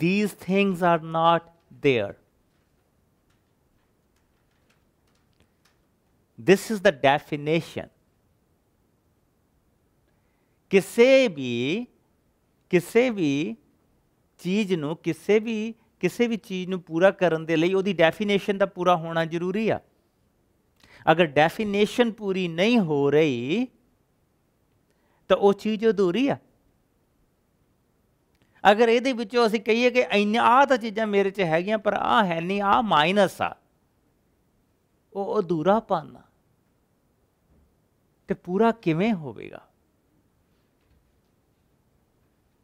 these things are not there this is the definition ਕਿਸੇ ਵੀ ਕਿਸੇ ਵੀ ਚੀਜ਼ ਨੂੰ ਕਿਸੇ ਵੀ ਕਿਸੇ ਵੀ ਚੀਜ਼ ਨੂੰ ਪੂਰਾ ਕਰਨ ਦੇ ਲਈ ਉਹਦੀ ਡੈਫੀਨੇਸ਼ਨ ਦਾ ਪੂਰਾ ਹੋਣਾ ਜ਼ਰੂਰੀ ਆ ਅਗਰ ਡੈਫੀਨੇਸ਼ਨ ਪੂਰੀ ਨਹੀਂ ਹੋ ਰਹੀ ਤਾਂ ਉਹ ਚੀਜ਼ ਅਧੂਰੀ ਆ ਅਗਰ ਇਹਦੇ ਵਿੱਚੋਂ ਅਸੀਂ ਕਹੀਏ ਕਿ ਇੰਨਾ ਆ ਤਾਂ ਚੀਜ਼ਾਂ ਮੇਰੇ 'ਚ ਹੈਗੀਆਂ ਪਰ ਆ ਹੈ ਨਹੀਂ ਆ ਮਾਈਨਸ ਆ ਉਹ ਅਧੂਰਾ ਪਾਣਾ ਤੇ ਪੂਰਾ ਕਿਵੇਂ ਹੋਵੇਗਾ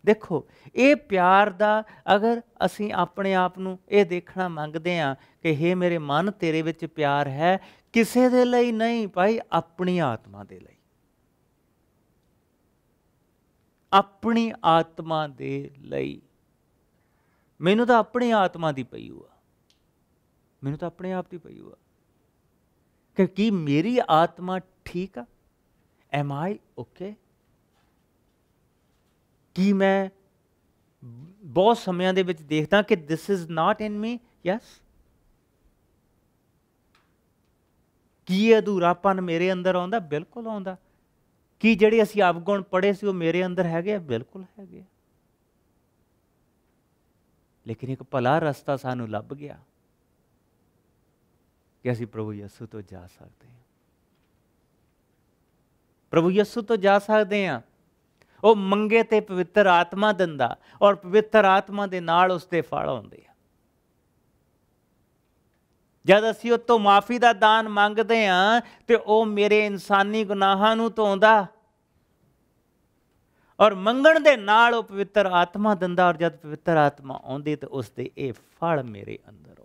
ਦੇਖੋ ਇਹ ਪਿਆਰ ਦਾ ਅਗਰ ਅਸੀਂ ਆਪਣੇ ਆਪ ਨੂੰ ਇਹ ਦੇਖਣਾ ਮੰਗਦੇ ਆ ਕਿ हे ਮੇਰੇ ਮਨ ਤੇਰੇ ਵਿੱਚ ਪਿਆਰ ਹੈ ਕਿਸੇ ਦੇ ਲਈ ਨਹੀਂ ਭਾਈ ਆਪਣੀ ਆਤਮਾ ਦੇ ਲਈ ਆਪਣੀ ਆਤਮਾ ਦੇ ਲਈ ਮੈਨੂੰ ਤਾਂ ਆਪਣੀ ਆਤਮਾ ਦੀ ਪਈ ਹੋਆ ਮੈਨੂੰ ਤਾਂ ਆਪਣੇ ਆਪ ਦੀ ਪਈ ਹੋਆ ਕਿ ਕੀ ਮੇਰੀ ਆਤਮਾ ਠੀਕ ਆ ਐਮ ਆਈ ਓਕੇ ਕੀ ਮੈਂ ਬਹੁਤ ਸਮਿਆਂ ਦੇ ਵਿੱਚ ਦੇਖਦਾ ਕਿ this is not in me yes ਕੀ ਅਧੂਰਾਪਨ ਮੇਰੇ ਅੰਦਰ ਆਉਂਦਾ ਬਿਲਕੁਲ ਆਉਂਦਾ ਕੀ ਜਿਹੜੇ ਅਸੀਂ ਆਪਗੁਣ ਪੜੇ ਸੀ ਉਹ ਮੇਰੇ ਅੰਦਰ ਹੈਗੇ ਆ ਬਿਲਕੁਲ ਹੈਗੇ ਆ ਲੇਕਿਨ ਇੱਕ ਭਲਾ ਰਸਤਾ ਸਾਨੂੰ ਲੱਭ ਗਿਆ ਕਿ ਅਸੀਂ ਪ੍ਰਭੂ ਯਿਸੂ ਤੋਂ ਜਾ ਸਕਦੇ ਹਾਂ ਪ੍ਰਭੂ ਯਿਸੂ ਤੋਂ ਜਾ ਸਕਦੇ ਹਾਂ ਉਹ ਮੰਗੇ ਤੇ ਪਵਿੱਤਰ ਆਤਮਾ ਦਿੰਦਾ ਔਰ ਪਵਿੱਤਰ ਆਤਮਾ ਦੇ ਨਾਲ ਉਸ ਤੇ ਫਲ ਆਉਂਦੇ ਆ ਜਦ ਅਸੀਂ ਉਹ ਤੋਂ ਮਾਫੀ ਦਾ ਦਾਨ ਮੰਗਦੇ ਆ ਤੇ ਉਹ ਮੇਰੇ ਇਨਸਾਨੀ ਗੁਨਾਹਾਂ ਨੂੰ ਧੋਂਦਾ ਔਰ ਮੰਗਣ ਦੇ ਨਾਲ ਉਹ ਪਵਿੱਤਰ ਆਤਮਾ ਦਿੰਦਾ ਔਰ ਜਦ ਪਵਿੱਤਰ ਆਤਮਾ ਆਉਂਦੀ ਤੇ ਉਸ ਇਹ ਫਲ ਮੇਰੇ ਅੰਦਰ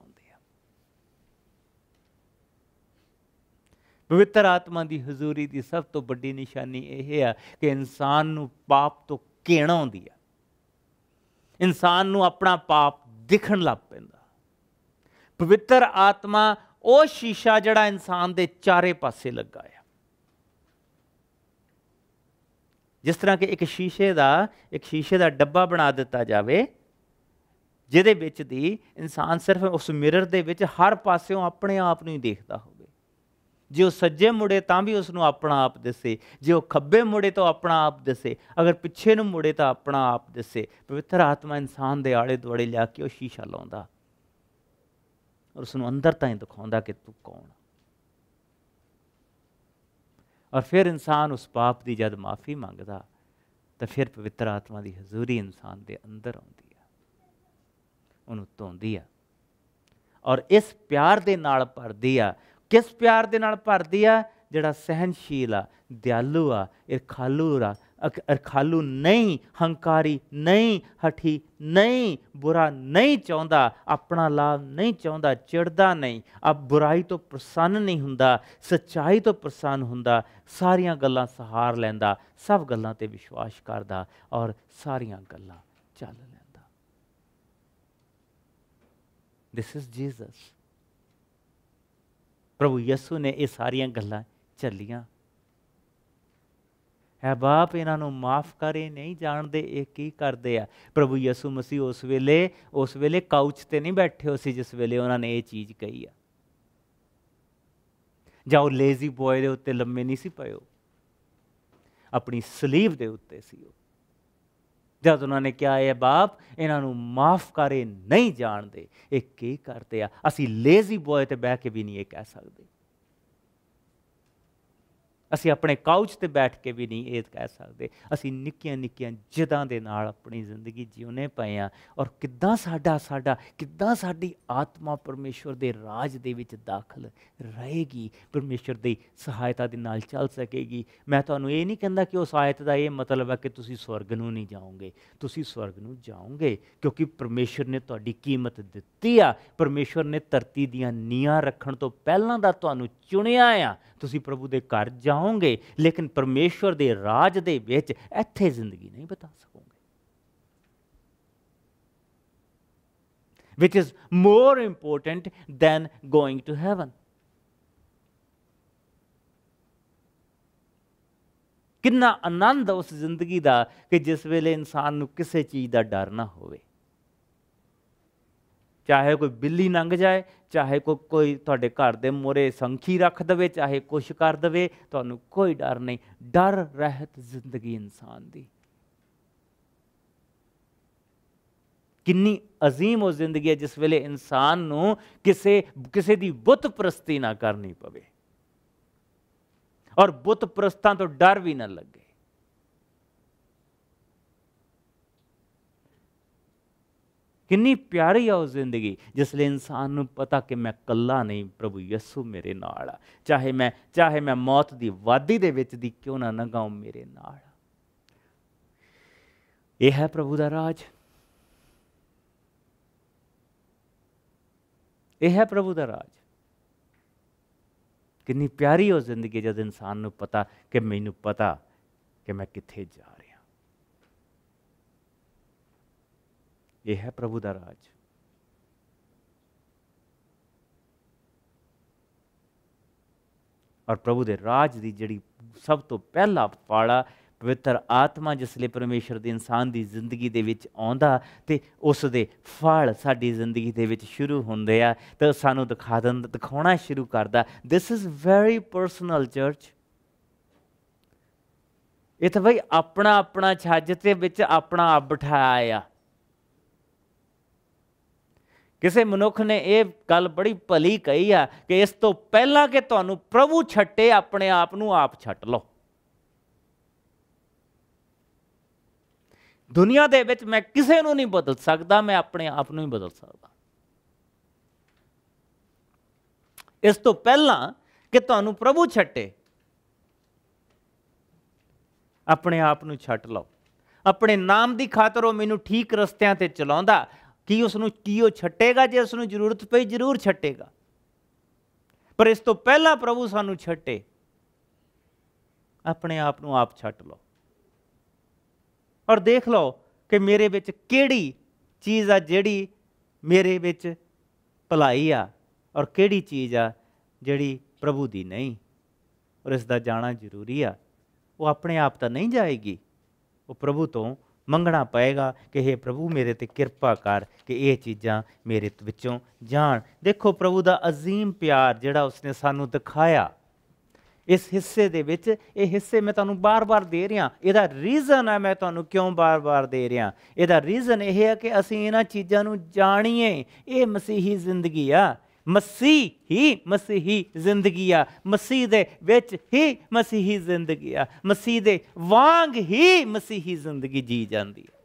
ਪਵਿੱਤਰ ਆਤਮਾ ਦੀ ਹਜ਼ੂਰੀ ਦੀ ਸਭ ਤੋਂ ਵੱਡੀ ਨਿਸ਼ਾਨੀ ਇਹ ਹੈ ਕਿ ਇਨਸਾਨ ਨੂੰ ਪਾਪ ਤੋਂ ਕਿਣਾ ਆਉਂਦੀ ਆ ਇਨਸਾਨ ਨੂੰ ਆਪਣਾ ਪਾਪ ਦਿਖਣ ਲੱਗ ਪੈਂਦਾ ਪਵਿੱਤਰ ਆਤਮਾ ਉਹ ਸ਼ੀਸ਼ਾ ਜਿਹੜਾ ਇਨਸਾਨ ਦੇ ਚਾਰੇ ਪਾਸੇ ਲੱਗਾ ਆ ਜਿਸ ਤਰ੍ਹਾਂ ਕਿ ਇੱਕ ਸ਼ੀਸ਼ੇ ਦਾ ਇੱਕ ਸ਼ੀਸ਼ੇ ਦਾ ਡੱਬਾ ਬਣਾ ਦਿੱਤਾ ਜਾਵੇ ਜਿਹਦੇ ਵਿੱਚ ਦੀ ਇਨਸਾਨ ਸਿਰਫ ਉਸ ਮਿਰਰ ਦੇ ਵਿੱਚ ਹਰ ਪਾਸਿਓਂ ਆਪਣੇ ਆਪ ਨੂੰ ਹੀ ਦੇਖਦਾ ਹੋਵੇ ਜੇ ਉਹ ਸੱਜੇ ਮੁੜੇ ਤਾਂ ਵੀ ਉਸ ਨੂੰ ਆਪਣਾ ਆਪ ਦਿਸੇ ਜੇ ਉਹ ਖੱਬੇ ਮੁੜੇ ਤਾਂ ਆਪਣਾ ਆਪ ਦਿਸੇ ਅਗਰ ਪਿੱਛੇ ਨੂੰ ਮੁੜੇ ਤਾਂ ਆਪਣਾ ਆਪ ਦਿਸੇ ਪਵਿੱਤਰ ਆਤਮਾ ਇਨਸਾਨ ਦੇ ਆਲੇ ਦੁਆਲੇ ਲਿਆ ਕੇ ਉਹ ਸ਼ੀਸ਼ਾ ਲਾਉਂਦਾ ਔਰ ਉਸ ਨੂੰ ਅੰਦਰ ਤਾਂ ਦਿਖਾਉਂਦਾ ਕਿ ਤੂੰ ਕੌਣ ਔਰ ਫਿਰ ਇਨਸਾਨ ਉਸ ਪਾਪ ਦੀ ਜਦ ਮਾਫੀ ਮੰਗਦਾ ਤਾਂ ਫਿਰ ਪਵਿੱਤਰ ਆਤਮਾ ਦੀ ਹਜ਼ੂਰੀ ਇਨਸਾਨ ਦੇ ਅੰਦਰ ਆਉਂਦੀ ਆ ਉਹਨੂੰ ਧੋਂਦੀ ਆ ਔਰ ਇਸ ਪਿਆਰ ਦੇ ਨਾਲ ਭਰਦੀ ਆ ਕਿਸ ਪਿਆਰ ਦੇ ਨਾਲ ਭਰਦੀ ਆ ਜਿਹੜਾ ਸਹਿਨਸ਼ੀਲ ਆ ਦਿਆਲੂ ਆ ਇਰਖਾਲੂ ਆ ਖਾਲੂ ਨਹੀਂ ਹੰਕਾਰੀ ਨਹੀਂ ਹਠੀ ਨਹੀਂ ਬੁਰਾ ਨਹੀਂ ਚਾਹੁੰਦਾ ਆਪਣਾ ਲਾਭ ਨਹੀਂ ਚਾਹੁੰਦਾ ਚਿੜਦਾ ਨਹੀਂ ਆ ਬੁਰਾਈ ਤੋਂ ਪ੍ਰਸੰਨ ਨਹੀਂ ਹੁੰਦਾ ਸਚਾਈ ਤੋਂ ਪ੍ਰਸੰਨ ਹੁੰਦਾ ਸਾਰੀਆਂ ਗੱਲਾਂ ਸਹਾਰ ਲੈਂਦਾ ਸਭ ਗੱਲਾਂ ਤੇ ਵਿਸ਼ਵਾਸ ਕਰਦਾ ਔਰ ਸਾਰੀਆਂ ਗੱਲਾਂ ਚੱਲ ਲੈਂਦਾ ਥਿਸ ਇਜ਼ ਜੀਸਸ ਪ੍ਰਭੂ ਯਸੂ ਨੇ ਇਹ ਸਾਰੀਆਂ ਗੱਲਾਂ ਚੱਲੀਆਂ ਹੈ ਬਾਪ ਇਹਨਾਂ ਨੂੰ ਮਾਫ ਕਰੇ ਨਹੀਂ ਜਾਣਦੇ ਇਹ ਕੀ ਕਰਦੇ ਆ ਪ੍ਰਭੂ ਯਸੂ ਮਸੀਹ ਉਸ ਵੇਲੇ ਉਸ ਵੇਲੇ ਕਾਊਚ ਤੇ ਨਹੀਂ ਬੈਠੇ ਹੋ ਸੀ ਜਿਸ ਵੇਲੇ ਉਹਨਾਂ ਨੇ ਇਹ ਚੀਜ਼ ਕਹੀ ਆ ਜਾਂ ਉਹ ਲੇਜ਼ੀ ਬੋਏ ਦੇ ਉੱਤੇ ਲੰਮੇ ਨਹੀਂ ਸੀ ਪਏ ਆਪਣੀ ਸਲੀਵ ਦੇ ਉੱਤੇ ਸੀ ਉਹ ਜਦ ਉਹਨਾਂ ਨੇ ਕਿਹਾ ਇਹ ਬਾਪ ਇਹਨਾਂ ਨੂੰ ਮਾਫ ਕਰੇ ਨਹੀਂ ਜਾਣਦੇ ਇਹ ਕੀ ਕਰਦੇ ਆ ਅਸੀਂ ਲੇਜ਼ੀ ਬੋਏ ਤੇ ਬਹਿ ਕੇ ਵੀ ਨਹੀਂ ਇਹ ਕਹਿ ਸਕਦੇ ਅਸੀਂ ਆਪਣੇ ਕਾਊਚ ਤੇ ਬੈਠ ਕੇ ਵੀ ਨਹੀਂ ਇਹ ਕਹਿ ਸਕਦੇ ਅਸੀਂ ਨਿੱਕੀਆਂ ਨਿੱਕੀਆਂ ਜਿਦਾਂ ਦੇ ਨਾਲ ਆਪਣੀ ਜ਼ਿੰਦਗੀ ਜਿਉਨੇ ਪਏ ਆ ਔਰ ਕਿੱਦਾਂ ਸਾਡਾ ਸਾਡਾ ਕਿੱਦਾਂ ਸਾਡੀ ਆਤਮਾ ਪਰਮੇਸ਼ਵਰ ਦੇ ਰਾਜ ਦੇ ਵਿੱਚ ਦਾਖਲ ਰਹੇਗੀ ਪਰਮੇਸ਼ਵਰ ਦੀ ਸਹਾਇਤਾ ਦੇ ਨਾਲ ਚੱਲ ਸਕੇਗੀ ਮੈਂ ਤੁਹਾਨੂੰ ਇਹ ਨਹੀਂ ਕਹਿੰਦਾ ਕਿ ਉਹ ਸਹਾਇਤਾ ਦਾ ਇਹ ਮਤਲਬ ਹੈ ਕਿ ਤੁਸੀਂ ਸਵਰਗ ਨੂੰ ਨਹੀਂ ਜਾਓਗੇ ਤੁਸੀਂ ਸਵਰਗ ਨੂੰ ਜਾਓਗੇ ਕਿਉਂਕਿ ਪਰਮੇਸ਼ਵਰ ਨੇ ਤੁਹਾਡੀ ਕੀਮਤ ਦਿੱਤੀ ਆ ਪਰਮੇਸ਼ਵਰ ਨੇ ਧਰਤੀ ਦੀਆਂ ਨੀਆਂ ਰੱਖਣ ਤੋਂ ਪਹਿਲਾਂ ਦਾ ਤੁਹਾਨੂੰ ਚੁਣਿਆ ਆ ਤੁਸੀਂ ਪ੍ਰਭੂ ਦੇ ਘਰ ਜਾਓਗੇ ਲੇਕਿਨ ਪਰਮੇਸ਼ਵਰ ਦੇ ਰਾਜ ਦੇ ਵਿੱਚ ਇੱਥੇ ਜ਼ਿੰਦਗੀ ਨਹੀਂ ਬਤਾ ਸਕੋਗੇ which is more important than going to heaven ਕਿੰਨਾ ਆਨੰਦ ਉਸ ਜ਼ਿੰਦਗੀ ਦਾ ਕਿ ਜਿਸ ਵੇਲੇ ਇਨਸਾਨ ਨੂੰ ਕਿਸੇ ਚੀਜ਼ ਦਾ ਡਰ ਨਾ ਹੋਵੇ ਚਾਹੇ ਕੋਈ ਬਿੱਲੀ ਲੰਘ ਜਾਏ ਚਾਹੇ ਕੋਈ ਤੁਹਾਡੇ ਘਰ ਦੇ ਮੋਰੇ ਸੰਖੀ ਰੱਖ ਦਵੇ ਚਾਹੇ ਕੁਛ ਕਰ ਦਵੇ ਤੁਹਾਨੂੰ ਕੋਈ ਡਰ ਨਹੀਂ ਡਰ ਰਹਿਤ ਜ਼ਿੰਦਗੀ ਇਨਸਾਨ ਦੀ ਕਿੰਨੀ عظیم ਉਹ ਜ਼ਿੰਦਗੀ ਹੈ ਜਿਸ ਵੇਲੇ ਇਨਸਾਨ ਨੂੰ ਕਿਸੇ ਕਿਸੇ ਦੀ ਬੁੱਤ ਪ੍ਰਸਤੀ ਨਾ ਕਰਨੀ ਪਵੇ ਔਰ ਬੁੱਤ ਪ੍ਰਸਤਾਂ ਤੋਂ ਡਰ ਵੀ ਨਾ ਲੱਗੇ ਕਿੰਨੀ ਪਿਆਰੀ ਆ ਉਹ ਜ਼ਿੰਦਗੀ ਜਿਸ ਲਈ ਇਨਸਾਨ ਨੂੰ ਪਤਾ ਕਿ ਮੈਂ ਕੱਲਾ ਨਹੀਂ ਪ੍ਰਭੂ ਯਿਸੂ ਮੇਰੇ ਨਾਲ ਆ ਚਾਹੇ ਮੈਂ ਚਾਹੇ ਮੈਂ ਮੌਤ ਦੀ ਵਾਦੀ ਦੇ ਵਿੱਚ ਦੀ ਕਿਉਂ ਨਾ ਨਗਾਉ ਮੇਰੇ ਨਾਲ ਇਹ ਹੈ ਪ੍ਰਭੂ ਦਾ ਰਾਜ ਇਹ ਹੈ ਪ੍ਰਭੂ ਦਾ ਰਾਜ ਕਿੰਨੀ ਪਿਆਰੀ ਉਹ ਜ਼ਿੰਦਗੀ ਜਦ ਇਨਸਾਨ ਨੂੰ ਪਤਾ ਕਿ ਮੈਨੂੰ ਪਤਾ ਕਿ ਮੈਂ ਕਿੱਥੇ ਜਾ ਇਹ ਹੈ ਪ੍ਰਭੂ ਦਾ ਰਾਜ ਔਰ ਪ੍ਰਭੂ ਦੇ ਰਾਜ ਦੀ ਜਿਹੜੀ ਸਭ ਤੋਂ ਪਹਿਲਾ ਪਾੜਾ ਪਵਿੱਤਰ ਆਤਮਾ ਜਿਸ ਲਈ ਪਰਮੇਸ਼ਰ ਦੇ ਇਨਸਾਨ ਦੀ ਜ਼ਿੰਦਗੀ ਦੇ ਵਿੱਚ ਆਉਂਦਾ ਤੇ ਉਸ ਦੇ ਫਲ ਸਾਡੀ ਜ਼ਿੰਦਗੀ ਦੇ ਵਿੱਚ ਸ਼ੁਰੂ ਹੁੰਦੇ ਆ ਤੇ ਸਾਨੂੰ ਦਿਖਾ ਦਿੰਦਾ ਦਿਖਾਉਣਾ ਸ਼ੁਰੂ ਕਰਦਾ this is very personal church ਇਹ ਤਾਂ ਭਾਈ ਆਪਣਾ ਆਪਣਾ ਛੱਜ ਤੇ ਵਿੱਚ ਆਪਣਾ ਆਪ ਬਿਠਾਇਆ ਆ ਕਿਸੇ ਮਨੁੱਖ ਨੇ ਇਹ ਗੱਲ ਬੜੀ ਭਲੀ ਕਹੀ ਆ ਕਿ ਇਸ ਤੋਂ ਪਹਿਲਾਂ ਕਿ ਤੁਹਾਨੂੰ ਪ੍ਰਭੂ ਛੱਟੇ ਆਪਣੇ ਆਪ ਨੂੰ ਆਪ ਛੱਟ ਲਓ ਦੁਨੀਆ ਦੇ ਵਿੱਚ ਮੈਂ ਕਿਸੇ ਨੂੰ ਨਹੀਂ ਬਦਲ ਸਕਦਾ ਮੈਂ ਆਪਣੇ ਆਪ ਨੂੰ ਹੀ ਬਦਲ ਸਕਦਾ ਇਸ ਤੋਂ ਪਹਿਲਾਂ ਕਿ ਤੁਹਾਨੂੰ ਪ੍ਰਭੂ ਛੱਟੇ ਆਪਣੇ ਆਪ ਨੂੰ ਛੱਟ ਲਓ ਆਪਣੇ ਨਾਮ ਦੀ ਖਾਤਰ ਉਹ ਮੈਨੂੰ ਠੀਕ ਰਸਤਿਆਂ ਤੇ ਚਲਾਉਂਦਾ ਕੀ ਉਸ ਨੂੰ ਕੀ ਉਹ ਛੱਟੇਗਾ ਜੇ ਉਸ ਨੂੰ ਜ਼ਰੂਰਤ ਪਈ ਜ਼ਰੂਰ ਛੱਟੇਗਾ ਪਰ ਇਸ ਤੋਂ ਪਹਿਲਾਂ ਪ੍ਰਭੂ ਸਾਨੂੰ ਛੱਟੇ ਆਪਣੇ ਆਪ ਨੂੰ ਆਪ ਛੱਟ ਲਓ ਔਰ ਦੇਖ ਲਓ ਕਿ ਮੇਰੇ ਵਿੱਚ ਕਿਹੜੀ ਚੀਜ਼ ਆ ਜਿਹੜੀ ਮੇਰੇ ਵਿੱਚ ਭਲਾਈ ਆ ਔਰ ਕਿਹੜੀ ਚੀਜ਼ ਆ ਜਿਹੜੀ ਪ੍ਰਭੂ ਦੀ ਨਹੀਂ ਔਰ ਇਸ ਦਾ ਜਾਣਾ ਜ਼ਰੂਰੀ ਆ ਉਹ ਆਪਣੇ ਆਪ ਤਾਂ ਨਹੀਂ ਜਾਏਗੀ ਉਹ ਪ੍ਰਭੂ ਤੋਂ ਮੰਗਣਾ ਪਏਗਾ ਕਿ हे ਪ੍ਰਭੂ ਮੇਰੇ ਤੇ ਕਿਰਪਾ ਕਰ ਕਿ ਇਹ ਚੀਜ਼ਾਂ ਮੇਰੇ ਵਿੱਚੋਂ ਜਾਣ ਦੇਖੋ ਪ੍ਰਭੂ ਦਾ عظیم ਪਿਆਰ ਜਿਹੜਾ ਉਸਨੇ ਸਾਨੂੰ ਦਿਖਾਇਆ ਇਸ ਹਿੱਸੇ ਦੇ ਵਿੱਚ ਇਹ ਹਿੱਸੇ ਮੈਂ ਤੁਹਾਨੂੰ ਬਾਰ-ਬਾਰ ਦੇ ਰਿਹਾ ਇਹਦਾ ਰੀਜ਼ਨ ਹੈ ਮੈਂ ਤੁਹਾਨੂੰ ਕਿਉਂ ਬਾਰ-ਬਾਰ ਦੇ ਰਿਹਾ ਇਹਦਾ ਰੀਜ਼ਨ ਇਹ ਹੈ ਕਿ ਅਸੀਂ ਇਹਨਾਂ ਚੀਜ਼ਾਂ ਨੂੰ ਜਾਣੀਏ ਇਹ ਮਸੀਹੀ ਜ਼ਿੰਦਗੀ ਆ ਮਸੀਹ ਹੀ ਮਸੀਹੀ ਜ਼ਿੰਦਗੀ ਆ ਮਸੀਹ ਦੇ ਵਿੱਚ ਹੀ ਮਸੀਹੀ ਜ਼ਿੰਦਗੀ ਆ ਮਸੀਹ ਦੇ ਵਾਂਗ ਹੀ ਮਸੀਹੀ ਜ਼ਿੰਦਗੀ ਜੀ ਜਾਂਦੀ ਹੈ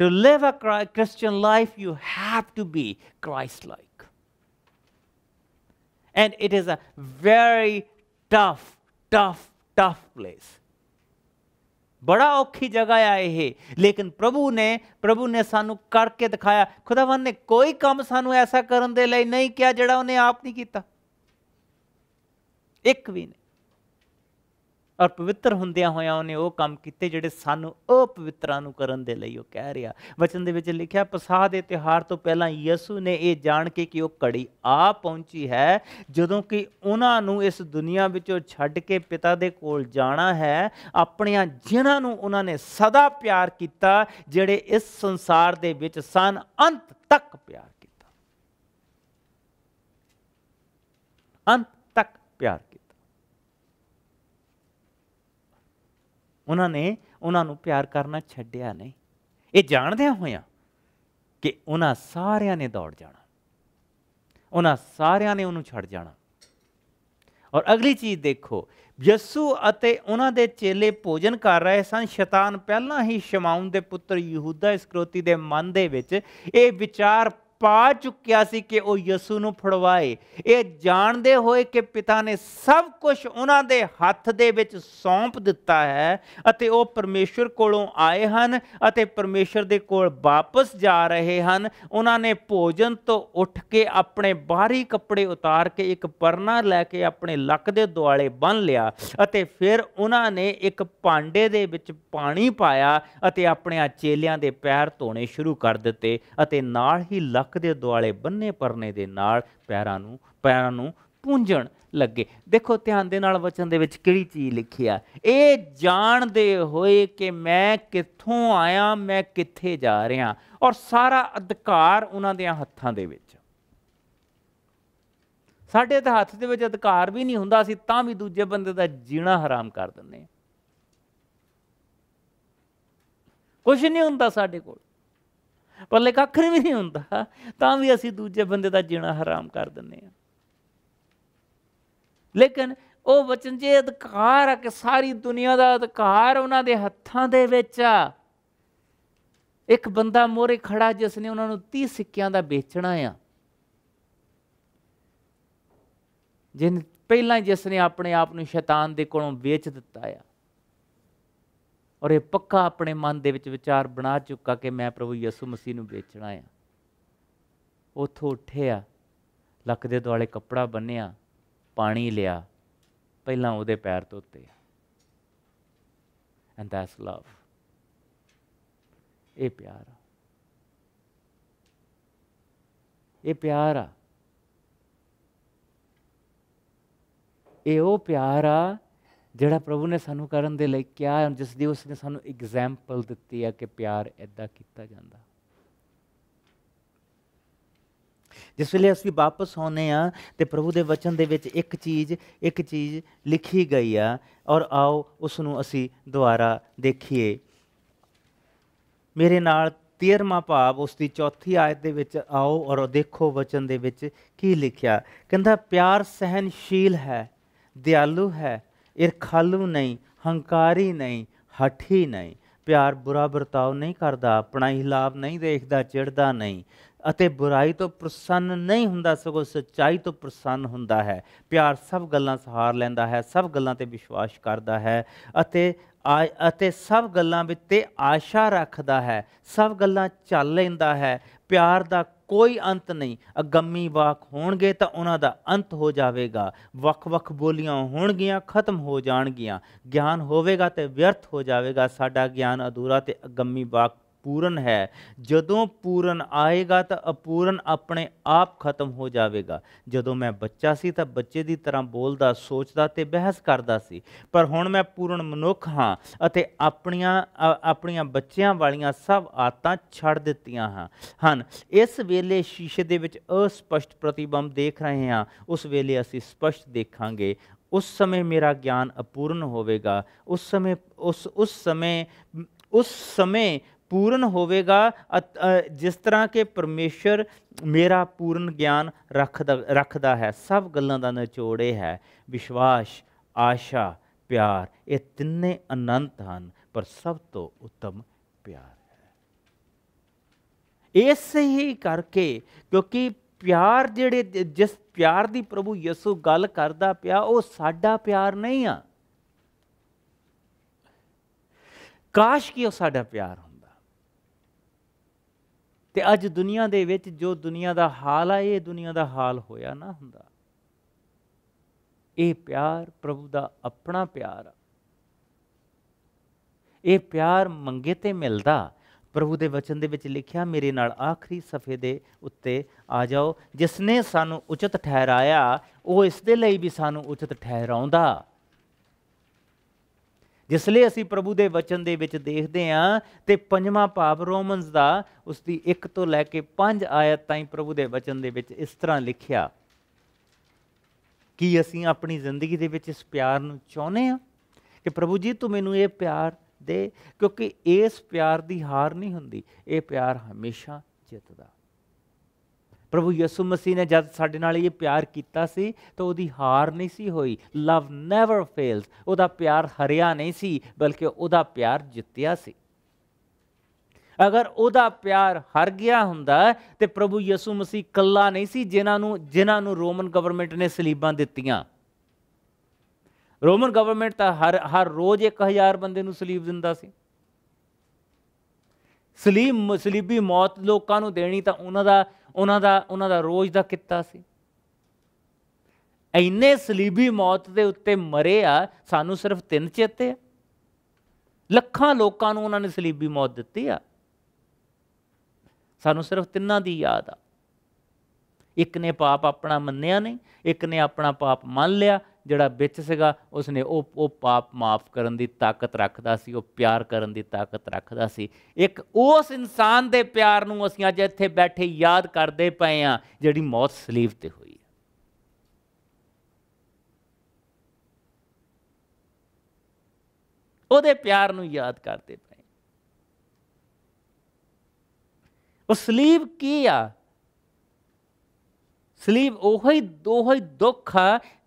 To live a Christian life, you have to be Christ like. And it is a very tough, tough, tough place. ਬੜਾ ਔਖੀ ਜਗ੍ਹਾ ਆ ਇਹ ਲੇਕਿਨ ਪ੍ਰਭੂ ਨੇ ਪ੍ਰਭੂ ਨੇ ਸਾਨੂੰ ਕਰਕੇ ਦਿਖਾਇਆ ਖੁਦਾਵੰਦ ਨੇ ਕੋਈ ਕੰਮ ਸਾਨੂੰ ਐਸਾ ਕਰਨ ਦੇ ਲਈ ਨਹੀਂ ਕਿਹਾ ਜਿਹੜਾ ਉਹਨੇ ਆਪ ਨਹੀਂ ਕੀਤਾ ਇੱਕ ਵੀ ਨਹੀਂ ਔਰ ਪਵਿੱਤਰ ਹੁੰਦਿਆਂ ਹੋਇਆਂ ਉਹਨੇ ਉਹ ਕੰਮ ਕੀਤੇ ਜਿਹੜੇ ਸਾਨੂੰ ਉਹ ਪਵਿੱਤਰਾਂ ਨੂੰ ਕਰਨ ਦੇ ਲਈ ਉਹ ਕਹਿ ਰਿਹਾ ਵਚਨ ਦੇ ਵਿੱਚ ਲਿਖਿਆ ਪਸਾਹ ਦੇ ਤਿਹਾਰ ਤੋਂ ਪਹਿਲਾਂ ਯਿਸੂ ਨੇ ਇਹ ਜਾਣ ਕੇ ਕਿ ਉਹ ਕੜੀ ਆ ਪਹੁੰਚੀ ਹੈ ਜਦੋਂ ਕਿ ਉਹਨਾਂ ਨੂੰ ਇਸ ਦੁਨੀਆ ਵਿੱਚੋਂ ਛੱਡ ਕੇ ਪਿਤਾ ਦੇ ਕੋਲ ਜਾਣਾ ਹੈ ਆਪਣਿਆਂ ਜਿਨ੍ਹਾਂ ਨੂੰ ਉਹਨਾਂ ਨੇ ਸਦਾ ਪਿਆਰ ਕੀਤਾ ਜਿਹੜੇ ਇਸ ਸੰਸਾਰ ਦੇ ਵਿੱਚ ਸਨ ਅੰਤ ਤੱਕ ਪਿਆਰ ਕੀਤਾ ਅੰਤ ਤੱਕ ਪਿਆਰ ਉਹਨਾਂ ਨੇ ਉਹਨਾਂ ਨੂੰ ਪਿਆਰ ਕਰਨਾ ਛੱਡਿਆ ਨਹੀਂ ਇਹ ਜਾਣਦੇ ਹੋਇਆ ਕਿ ਉਹਨਾਂ ਸਾਰਿਆਂ ਨੇ ਦੌੜ ਜਾਣਾ ਉਹਨਾਂ ਸਾਰਿਆਂ ਨੇ ਉਹਨੂੰ ਛੱਡ ਜਾਣਾ ਔਰ ਅਗਲੀ ਚੀਜ਼ ਦੇਖੋ ਯਸੂ ਅਤੇ ਉਹਨਾਂ ਦੇ ਚੇਲੇ ਭੋਜਨ ਕਰ ਰਹੇ ਸਨ ਸ਼ੈਤਾਨ ਪਹਿਲਾਂ ਹੀ ਸ਼ਮਾਉਨ ਦੇ ਪੁੱਤਰ ਯਹੂਦਾ ਇਸਕਰੋਤੀ ਦੇ ਮਨ ਦੇ ਵਿੱਚ ਇਹ ਵਿਚਾਰ ਪਾ ਚੁੱਕਿਆ ਸੀ ਕਿ ਉਹ ਯਿਸੂ ਨੂੰ ਫੜਵਾਏ ਇਹ ਜਾਣਦੇ ਹੋਏ ਕਿ ਪਿਤਾ ਨੇ ਸਭ ਕੁਝ ਉਹਨਾਂ ਦੇ ਹੱਥ ਦੇ ਵਿੱਚ ਸੌਂਪ ਦਿੱਤਾ ਹੈ ਅਤੇ ਉਹ ਪਰਮੇਸ਼ਰ ਕੋਲੋਂ ਆਏ ਹਨ ਅਤੇ ਪਰਮੇਸ਼ਰ ਦੇ ਕੋਲ ਵਾਪਸ ਜਾ ਰਹੇ ਹਨ ਉਹਨਾਂ ਨੇ ਭੋਜਨ ਤੋਂ ਉੱਠ ਕੇ ਆਪਣੇ ਬਾਹਰੀ ਕੱਪੜੇ ਉਤਾਰ ਕੇ ਇੱਕ ਪਰਨਾ ਲੈ ਕੇ ਆਪਣੇ ਲੱਕ ਦੇ ਦੁਆਲੇ ਬੰਨ ਲਿਆ ਅਤੇ ਫਿਰ ਉਹਨਾਂ ਨੇ ਇੱਕ ਭਾਂਡੇ ਦੇ ਵਿੱਚ ਪਾਣੀ ਪਾਇਆ ਅਤੇ ਆਪਣੇ ਚੇਲਿਆਂ ਦੇ ਪੈਰ ਧੋਣੇ ਸ਼ੁਰੂ ਕਰ ਦਿੱਤੇ ਅਤੇ ਨਾਲ ਹੀ ਲੱਕ ਲੱਕ ਦੇ ਦੁਆਲੇ ਬੰਨੇ ਪਰਨੇ ਦੇ ਨਾਲ ਪੈਰਾਂ ਨੂੰ ਪੈਰਾਂ ਨੂੰ ਪੂੰਝਣ ਲੱਗੇ ਦੇਖੋ ਧਿਆਨ ਦੇ ਨਾਲ ਵਚਨ ਦੇ ਵਿੱਚ ਕਿਹੜੀ ਚੀਜ਼ ਲਿਖੀ ਆ ਇਹ ਜਾਣਦੇ ਹੋਏ ਕਿ ਮੈਂ ਕਿੱਥੋਂ ਆਇਆ ਮੈਂ ਕਿੱਥੇ ਜਾ ਰਿਹਾ ਔਰ ਸਾਰਾ ਅਧਿਕਾਰ ਉਹਨਾਂ ਦੇ ਹੱਥਾਂ ਦੇ ਵਿੱਚ ਸਾਡੇ ਤਾਂ ਹੱਥ ਦੇ ਵਿੱਚ ਅਧਿਕਾਰ ਵੀ ਨਹੀਂ ਹੁੰਦਾ ਸੀ ਤਾਂ ਵੀ ਦੂਜੇ ਬੰਦੇ ਦਾ ਜੀਣਾ ਹਰਾਮ ਕਰ ਦਿੰਦੇ ਕੁਝ ਨਹੀਂ ਹੁੰਦਾ ਸਾਡੇ ਕੋਲ ਪੱਲੇ ਕੱਖ ਵੀ ਨਹੀਂ ਹੁੰਦਾ ਤਾਂ ਵੀ ਅਸੀਂ ਦੂਜੇ ਬੰਦੇ ਦਾ ਜੀਣਾ ਹਰਾਮ ਕਰ ਦਿੰਨੇ ਆ ਲੇਕਿਨ ਉਹ ਵਚਨ ਜੇ ਅਧਿਕਾਰ ਆ ਕਿ ਸਾਰੀ ਦੁਨੀਆ ਦਾ ਅਧਿਕਾਰ ਉਹਨਾਂ ਦੇ ਹੱਥਾਂ ਦੇ ਵਿੱਚ ਆ ਇੱਕ ਬੰਦਾ ਮੋਰੇ ਖੜਾ ਜਿਸ ਨੇ ਉਹਨਾਂ ਨੂੰ 30 ਸਿੱਕਿਆਂ ਦਾ ਵੇਚਣਾ ਆ ਜਿਨ ਪਹਿਲਾਂ ਜਿਸ ਨੇ ਆਪਣੇ ਆਪ ਨੂੰ ਸ਼ੈਤਾਨ ਦੇ ਕੋਲੋਂ ਵੇਚ ਦਿੱਤਾ ਆ ਔਰ ਇਹ ਪੱਕਾ ਆਪਣੇ ਮਨ ਦੇ ਵਿੱਚ ਵਿਚਾਰ ਬਣਾ ਚੁੱਕਾ ਕਿ ਮੈਂ ਪ੍ਰਭੂ ਯਿਸੂ ਮਸੀਹ ਨੂੰ ਵੇਚਣਾ ਆ ਉਥੋਂ ਉੱਠਿਆ ਲੱਕ ਦੇ ਦੁਆਲੇ ਕੱਪੜਾ ਬੰਨਿਆ ਪਾਣੀ ਲਿਆ ਪਹਿਲਾਂ ਉਹਦੇ ਪੈਰ ਧੋਤੇ ਐਂਡ ਦੈਟਸ ਲਵ ਇਹ ਪਿਆਰ ਆ ਇਹ ਪਿਆਰ ਆ ਇਹ ਉਹ ਪਿਆਰ ਆ ਜਿਹੜਾ ਪ੍ਰਭੂ ਨੇ ਸਾਨੂੰ ਕਰਨ ਦੇ ਲਈ ਕਿਹਾ ਹੈ ਜਿਸ ਦੀ ਨੇ ਸਾਨੂੰ ਐਗਜ਼ਾਮਪਲ ਦਿੱਤੀ ਹੈ ਕਿ ਪਿਆਰ ਐਦਾਂ ਕੀਤਾ ਜਾਂਦਾ ਜਿਸ ਵੇਲੇ ਅਸੀਂ ਵਾਪਸ ਆਉਨੇ ਆ ਤੇ ਪ੍ਰਭੂ ਦੇ ਵਚਨ ਦੇ ਵਿੱਚ ਇੱਕ ਚੀਜ਼ ਇੱਕ ਚੀਜ਼ ਲਿਖੀ ਗਈ ਆ ਔਰ ਆਓ ਉਸ ਨੂੰ ਅਸੀਂ ਦੁਬਾਰਾ ਦੇਖੀਏ ਮੇਰੇ ਨਾਲ 13ਵਾਂ ਭਾਵ ਉਸ ਦੀ ਚੌਥੀ ਆਇਤ ਦੇ ਵਿੱਚ ਆਓ ਔਰ ਦੇਖੋ ਵਚਨ ਦੇ ਵਿੱਚ ਕੀ ਲਿਖਿਆ ਕਹਿੰਦਾ ਪਿਆਰ ਸਹਿਨਸ਼ੀਲ ਹੈ ਦਿਆਲੂ ਹੈ ਇਰਖਾਲੂ ਨਹੀਂ ਹੰਕਾਰੀ ਨਹੀਂ ਹਠੀ ਨਹੀਂ ਪਿਆਰ ਬੁਰਾ ਵਰਤਾਓ ਨਹੀਂ ਕਰਦਾ ਆਪਣਾ ਹਿਲਾਪ ਨਹੀਂ ਦੇਖਦਾ ਚਿੜਦਾ ਨਹੀਂ ਅਤੇ ਬੁਰਾਈ ਤੋਂ ਪ੍ਰਸੰਨ ਨਹੀਂ ਹੁੰਦਾ ਸਗੋਂ ਸਚਾਈ ਤੋਂ ਪ੍ਰਸੰਨ ਹੁੰਦਾ ਹੈ ਪਿਆਰ ਸਭ ਗੱਲਾਂ ਸਹਾਰ ਲੈਂਦਾ ਹੈ ਸਭ ਗੱਲਾਂ ਤੇ ਵਿਸ਼ਵਾਸ ਕਰਦਾ ਹੈ ਅਤੇ ਅਤੇ ਸਭ ਗੱਲਾਂ ਵਿੱਚ ਤੇ ਆਸ਼ਾ ਰੱਖਦਾ ਹੈ ਸਭ ਗੱਲਾਂ ਚੱਲ ਲੈਂਦਾ ਹੈ ਪਿਆਰ ਦਾ ਕੋਈ ਅੰਤ ਨਹੀਂ ਅਗੰਮੀ ਵਾਕ ਹੋਣਗੇ ਤਾਂ ਉਹਨਾਂ ਦਾ ਅੰਤ ਹੋ ਜਾਵੇਗਾ ਵੱਖ-ਵੱਖ ਬੋਲੀਆਂ ਹੋਣਗੀਆਂ ਖਤਮ ਹੋ ਜਾਣਗੀਆਂ ਗਿਆਨ ਹੋਵੇਗਾ ਤੇ ਵਿਅਰਥ ਹੋ ਜਾਵੇਗਾ ਸਾਡਾ ਗਿਆਨ ਅਧੂਰਾ ਤੇ ਅਗੰਮੀ ਵਾਕ ਪੂਰਨ ਹੈ ਜਦੋਂ ਪੂਰਨ ਆਏਗਾ ਤਾਂ ਅਪੂਰਨ ਆਪਣੇ ਆਪ ਖਤਮ ਹੋ ਜਾਵੇਗਾ ਜਦੋਂ ਮੈਂ ਬੱਚਾ ਸੀ ਤਾਂ ਬੱਚੇ ਦੀ ਤਰ੍ਹਾਂ ਬੋਲਦਾ ਸੋਚਦਾ ਤੇ ਬਹਿਸ ਕਰਦਾ ਸੀ ਪਰ ਹੁਣ ਮੈਂ ਪੂਰਨ ਮਨੁੱਖ ਹਾਂ ਅਤੇ ਆਪਣੀਆਂ ਆਪਣੀਆਂ ਬੱਚਿਆਂ ਵਾਲੀਆਂ ਸਭ ਆਤਾਂ ਛੱਡ ਦਿੱਤੀਆਂ ਹਾਂ ਹਨ ਇਸ ਵੇਲੇ ਸ਼ੀਸ਼ੇ ਦੇ ਵਿੱਚ ਅਸਪਸ਼ਟ ਪ੍ਰਤੀਬਿੰਬ ਦੇਖ ਰਹੇ ਹਾਂ ਉਸ ਵੇਲੇ ਅਸੀਂ ਸਪਸ਼ਟ ਦੇਖਾਂਗੇ ਉਸ ਸਮੇਂ ਮੇਰਾ ਗਿਆਨ ਅਪੂਰਨ ਹੋਵੇਗਾ ਉਸ ਸਮੇਂ ਉਸ ਉਸ ਸਮੇਂ ਉਸ ਸਮੇਂ ਪੂਰਨ ਹੋਵੇਗਾ ਜਿਸ ਤਰ੍ਹਾਂ ਕਿ ਪਰਮੇਸ਼ਰ ਮੇਰਾ ਪੂਰਨ ਗਿਆਨ ਰੱਖਦਾ ਰੱਖਦਾ ਹੈ ਸਭ ਗੱਲਾਂ ਦਾ ਨਿਚੋੜ ਇਹ ਹੈ ਵਿਸ਼ਵਾਸ ਆਸ਼ਾ ਪਿਆਰ ਇਹ ਤਿੰਨੇ ਅਨੰਤ ਹਨ ਪਰ ਸਭ ਤੋਂ ਉੱਤਮ ਪਿਆਰ ਹੈ ਇਸੇ ਹੀ ਕਰਕੇ ਕਿਉਂਕਿ ਪਿਆਰ ਜਿਹੜੇ ਜਿਸ ਪਿਆਰ ਦੀ ਪ੍ਰਭੂ ਯਿਸੂ ਗੱਲ ਕਰਦਾ ਪਿਆ ਉਹ ਸਾਡਾ ਪਿਆਰ ਨਹੀਂ ਆ ਕਾਸ਼ ਕਿ ਉਹ ਸਾਡਾ ਪਿਆਰ ਤੇ ਅੱਜ ਦੁਨੀਆ ਦੇ ਵਿੱਚ ਜੋ ਦੁਨੀਆ ਦਾ ਹਾਲ ਆ ਇਹ ਦੁਨੀਆ ਦਾ ਹਾਲ ਹੋਇਆ ਨਾ ਹੁੰਦਾ ਇਹ ਪਿਆਰ ਪ੍ਰਭੂ ਦਾ ਆਪਣਾ ਪਿਆਰ ਇਹ ਪਿਆਰ ਮੰਗੇ ਤੇ ਮਿਲਦਾ ਪ੍ਰਭੂ ਦੇ ਵਚਨ ਦੇ ਵਿੱਚ ਲਿਖਿਆ ਮੇਰੇ ਨਾਲ ਆਖਰੀ ਸਫੇ ਦੇ ਉੱਤੇ ਆ ਜਾਓ ਜਿਸ ਨੇ ਸਾਨੂੰ ਉਚਿਤ ਠਹਿਰਾਇਆ ਉਹ ਇਸ ਦੇ ਲਈ ਵੀ ਸਾਨੂੰ ਉਚਿਤ ਠਹਿਰਾਉਂਦਾ ਜਿਸ ਲਈ ਅਸੀਂ ਪ੍ਰਭੂ ਦੇ ਵਚਨ ਦੇ ਵਿੱਚ ਦੇਖਦੇ ਆਂ ਤੇ ਪੰਜਵਾਂ ਭਾਵ ਰੋਮਨਸ ਦਾ ਉਸ ਦੀ 1 ਤੋਂ ਲੈ ਕੇ 5 ਆਇਤ ਤਾਈਂ ਪ੍ਰਭੂ ਦੇ ਵਚਨ ਦੇ ਵਿੱਚ ਇਸ ਤਰ੍ਹਾਂ ਲਿਖਿਆ ਕਿ ਅਸੀਂ ਆਪਣੀ ਜ਼ਿੰਦਗੀ ਦੇ ਵਿੱਚ ਇਸ ਪਿਆਰ ਨੂੰ ਚਾਹੁੰਦੇ ਹਾਂ ਕਿ ਪ੍ਰਭੂ ਜੀ ਤੂੰ ਮੈਨੂੰ ਇਹ ਪਿਆਰ ਦੇ ਕਿਉਂਕਿ ਇਸ ਪਿਆਰ ਦੀ ਹਾਰ ਨਹੀਂ ਹੁੰਦੀ ਇਹ ਪਿਆਰ ਹਮੇਸ਼ਾ ਜਿੱਤਦਾ ਪ੍ਰਭੂ ਯਿਸੂ ਮਸੀਹ ਨੇ ਜਦ ਸਾਡੇ ਨਾਲ ਇਹ ਪਿਆਰ ਕੀਤਾ ਸੀ ਤਾਂ ਉਹਦੀ ਹਾਰ ਨਹੀਂ ਸੀ ਹੋਈ ਲਵ ਨੈਵਰ ਫੇਲਸ ਉਹਦਾ ਪਿਆਰ ਹਰਿਆ ਨਹੀਂ ਸੀ ਬਲਕਿ ਉਹਦਾ ਪਿਆਰ ਜਿੱਤਿਆ ਸੀ ਅਗਰ ਉਹਦਾ ਪਿਆਰ ਹਰ ਗਿਆ ਹੁੰਦਾ ਤੇ ਪ੍ਰਭੂ ਯਿਸੂ ਮਸੀਹ ਕੱਲਾ ਨਹੀਂ ਸੀ ਜਿਨ੍ਹਾਂ ਨੂੰ ਜਿਨ੍ਹਾਂ ਨੂੰ ਰੋਮਨ ਗਵਰਨਮੈਂਟ ਨੇ ਸਲੀਬਾਂ ਦਿੱਤੀਆਂ ਰੋਮਨ ਗਵਰਨਮੈਂਟ ਤਾਂ ਹਰ ਹਰ ਰੋਜ਼ 1000 ਬੰਦੇ ਨੂੰ ਸਲੀਬ ਦਿੰਦਾ ਸੀ ਸਲੀਬ ਸਲੀਬੀ ਮੌਤ ਲੋਕਾਂ ਨੂੰ ਦੇਣੀ ਤਾਂ ਉਹਨਾਂ ਦਾ ਉਹਨਾਂ ਦਾ ਉਹਨਾਂ ਦਾ ਰੋਜ਼ ਦਾ ਕਿੱਤਾ ਸੀ ਐਨੇ ਸਲੀਬੀ ਮੌਤ ਦੇ ਉੱਤੇ ਮਰੇ ਆ ਸਾਨੂੰ ਸਿਰਫ ਤਿੰਨ ਚੇਤੇ ਆ ਲੱਖਾਂ ਲੋਕਾਂ ਨੂੰ ਉਹਨਾਂ ਨੇ ਸਲੀਬੀ ਮੌਤ ਦਿੱਤੀ ਆ ਸਾਨੂੰ ਸਿਰਫ ਤਿੰਨਾਂ ਦੀ ਯਾਦ ਆ ਇੱਕ ਨੇ ਪਾਪ ਆਪਣਾ ਮੰਨਿਆ ਨਹੀਂ ਇੱਕ ਨੇ ਆਪਣਾ ਪਾਪ ਮੰਨ ਲਿਆ ਜਿਹੜਾ ਵਿੱਚ ਸੀਗਾ ਉਸਨੇ ਉਹ ਉਹ ਪਾਪ ਮਾਫ ਕਰਨ ਦੀ ਤਾਕਤ ਰੱਖਦਾ ਸੀ ਉਹ ਪਿਆਰ ਕਰਨ ਦੀ ਤਾਕਤ ਰੱਖਦਾ ਸੀ ਇੱਕ ਉਸ ਇਨਸਾਨ ਦੇ ਪਿਆਰ ਨੂੰ ਅਸੀਂ ਅੱਜ ਇੱਥੇ ਬੈਠੇ ਯਾਦ ਕਰਦੇ ਪਏ ਆ ਜਿਹੜੀ ਮੌਤ ਸਲੀਬ ਤੇ ਹੋਈ ਉਹਦੇ ਪਿਆਰ ਨੂੰ ਯਾਦ ਕਰਦੇ ਪਏ ਉਹ ਸਲੀਬ ਕੀ ਆ ਸਲੀਬ ਉਹੀ ਦੋਹੀ ਦੁੱਖ